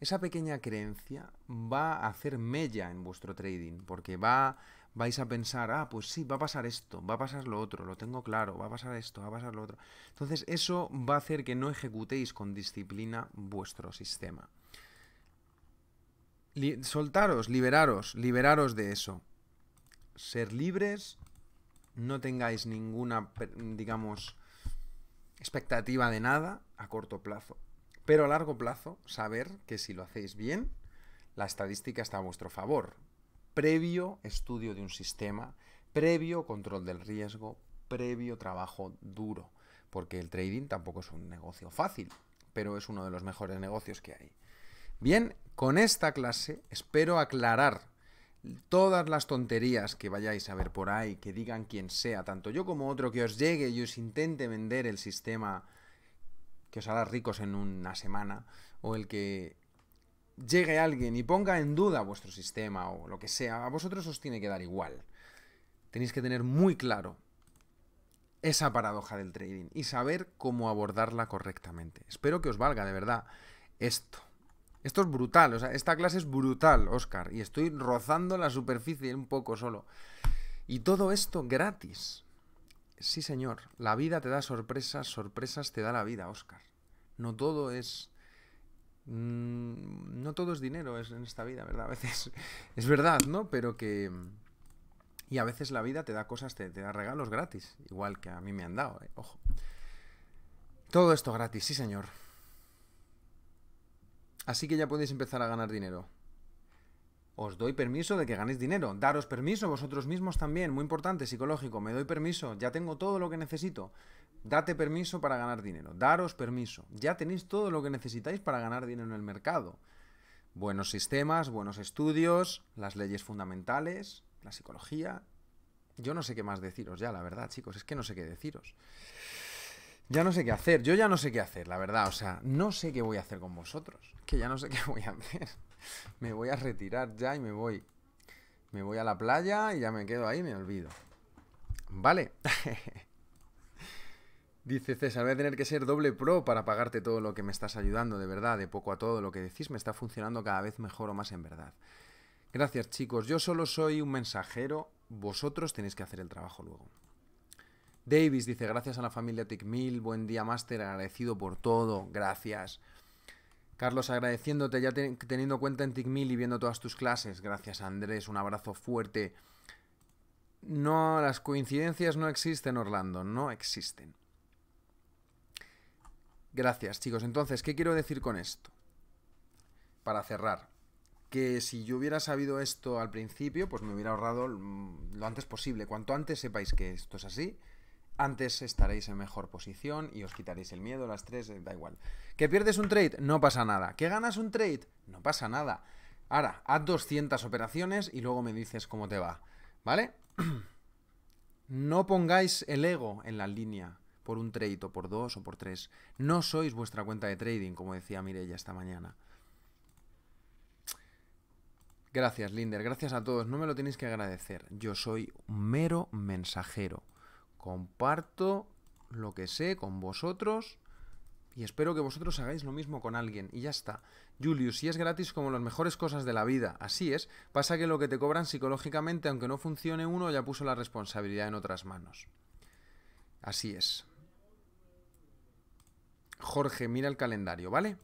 esa pequeña creencia va a hacer mella en vuestro trading, porque va vais a pensar, ah, pues sí, va a pasar esto, va a pasar lo otro, lo tengo claro, va a pasar esto, va a pasar lo otro. Entonces eso va a hacer que no ejecutéis con disciplina vuestro sistema. soltaros, liberaros, liberaros de eso. Ser libres, no tengáis ninguna, digamos, expectativa de nada a corto plazo. Pero a largo plazo, saber que si lo hacéis bien, la estadística está a vuestro favor previo estudio de un sistema, previo control del riesgo, previo trabajo duro, porque el trading tampoco es un negocio fácil, pero es uno de los mejores negocios que hay. Bien, con esta clase espero aclarar todas las tonterías que vayáis a ver por ahí, que digan quien sea, tanto yo como otro que os llegue y os intente vender el sistema que os hará ricos en una semana, o el que llegue alguien y ponga en duda vuestro sistema o lo que sea, a vosotros os tiene que dar igual. Tenéis que tener muy claro esa paradoja del trading y saber cómo abordarla correctamente. Espero que os valga de verdad esto. Esto es brutal, o sea, esta clase es brutal, Oscar, y estoy rozando la superficie un poco solo. Y todo esto gratis. Sí, señor, la vida te da sorpresas, sorpresas te da la vida, Oscar. No todo es Mm, no todo es dinero en esta vida, ¿verdad? A veces *laughs* es verdad, ¿no? Pero que... Y a veces la vida te da cosas, te, da regalos gratis, igual que a mí me han dado, ¿eh? ojo. Todo esto gratis, sí señor. Así que ya podéis empezar a ganar dinero os doy permiso de que ganéis dinero, daros permiso vosotros mismos también, muy importante, psicológico, me doy permiso, ya tengo todo lo que necesito, date permiso para ganar dinero, daros permiso, ya tenéis todo lo que necesitáis para ganar dinero en el mercado. Buenos sistemas, buenos estudios, las leyes fundamentales, la psicología. Yo no sé qué más deciros ya, la verdad, chicos, es que no sé qué deciros. Ya no sé qué hacer, yo ya no sé qué hacer, la verdad, o sea, no sé qué voy a hacer con vosotros, que ya no sé qué voy a hacer. *laughs* me voy a retirar ya y me voy. Me voy a la playa y ya me quedo ahí me olvido. Vale. *laughs* Dice César, voy a tener que ser doble pro para pagarte todo lo que me estás ayudando, de verdad, de poco a todo lo que decís me está funcionando cada vez mejor o más en verdad. Gracias chicos, yo solo soy un mensajero, vosotros tenéis que hacer el trabajo luego. Davis dice, gracias a la familia TicMil buen día Master, agradecido por todo, gracias. Carlos, agradeciéndote ya teniendo cuenta en TICMIL y viendo todas tus clases. Gracias, Andrés. Un abrazo fuerte. No, las coincidencias no existen, Orlando. No existen. Gracias, chicos. Entonces, ¿qué quiero decir con esto? Para cerrar, que si yo hubiera sabido esto al principio, pues me hubiera ahorrado lo antes posible. Cuanto antes sepáis que esto es así, antes estaréis en mejor posición y os quitaréis el miedo, las tres, eh, da igual. ¿Que pierdes un trade? No pasa nada. ¿Que ganas un trade? No pasa nada. Ahora, haz 200 operaciones y luego me dices cómo te va, ¿vale? *clears throat* No pongáis el ego en la línea por un trade o por dos o por tres. No sois vuestra cuenta de trading, como decía Mirella esta mañana. Gracias, Linder. Gracias a todos. No me lo tenéis que agradecer. Yo soy un mero mensajero comparto lo que sé con vosotros y espero que vosotros hagáis lo mismo con alguien y ya está. Julius, si es gratis como las mejores cosas de la vida, así es, pasa que lo que te cobran psicológicamente, aunque no funcione uno, ya puso la responsabilidad en otras manos. Así es. Jorge, mira el calendario, ¿vale?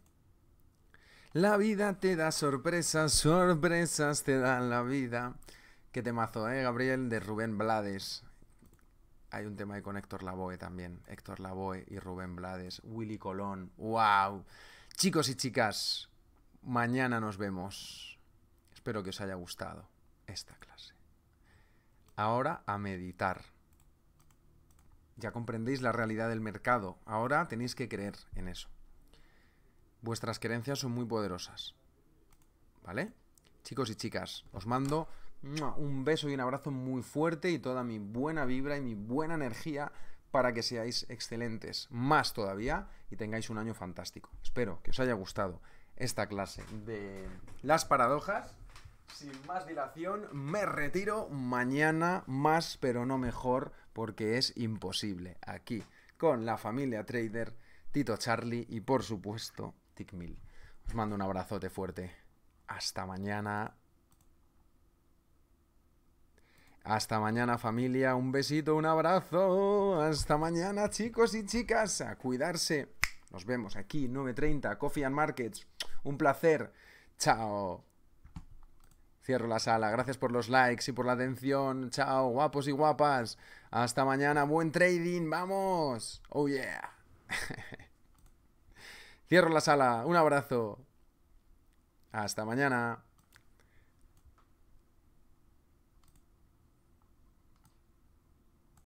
La vida te da sorpresas, sorpresas te dan la vida. Qué mazo ¿eh, Gabriel? De Rubén Blades hay un tema ahí con Héctor Lavoe también. Héctor Lavoe y Rubén Blades. Willy Colón. ¡Wow! Chicos y chicas, mañana nos vemos. Espero que os haya gustado esta clase. Ahora a meditar. Ya comprendéis la realidad del mercado. Ahora tenéis que creer en eso. Vuestras creencias son muy poderosas. ¿Vale? Chicos y chicas, os mando un beso y un abrazo muy fuerte y toda mi buena vibra y mi buena energía para que seáis excelentes, más todavía, y tengáis un año fantástico. Espero que os haya gustado esta clase de las paradojas. Sin más dilación, me retiro mañana más, pero no mejor, porque es imposible. Aquí, con la familia Trader, Tito Charlie y por supuesto, Tickmill. Os mando un abrazote fuerte. Hasta mañana. Hasta mañana familia, un besito, un abrazo. Hasta mañana chicos y chicas, a cuidarse. Nos vemos aquí 9.30, Coffee and Markets. Un placer. Chao. Cierro la sala. Gracias por los likes y por la atención. Chao, guapos y guapas. Hasta mañana. Buen trading. Vamos. Oh yeah. *laughs* Cierro la sala. Un abrazo. Hasta mañana.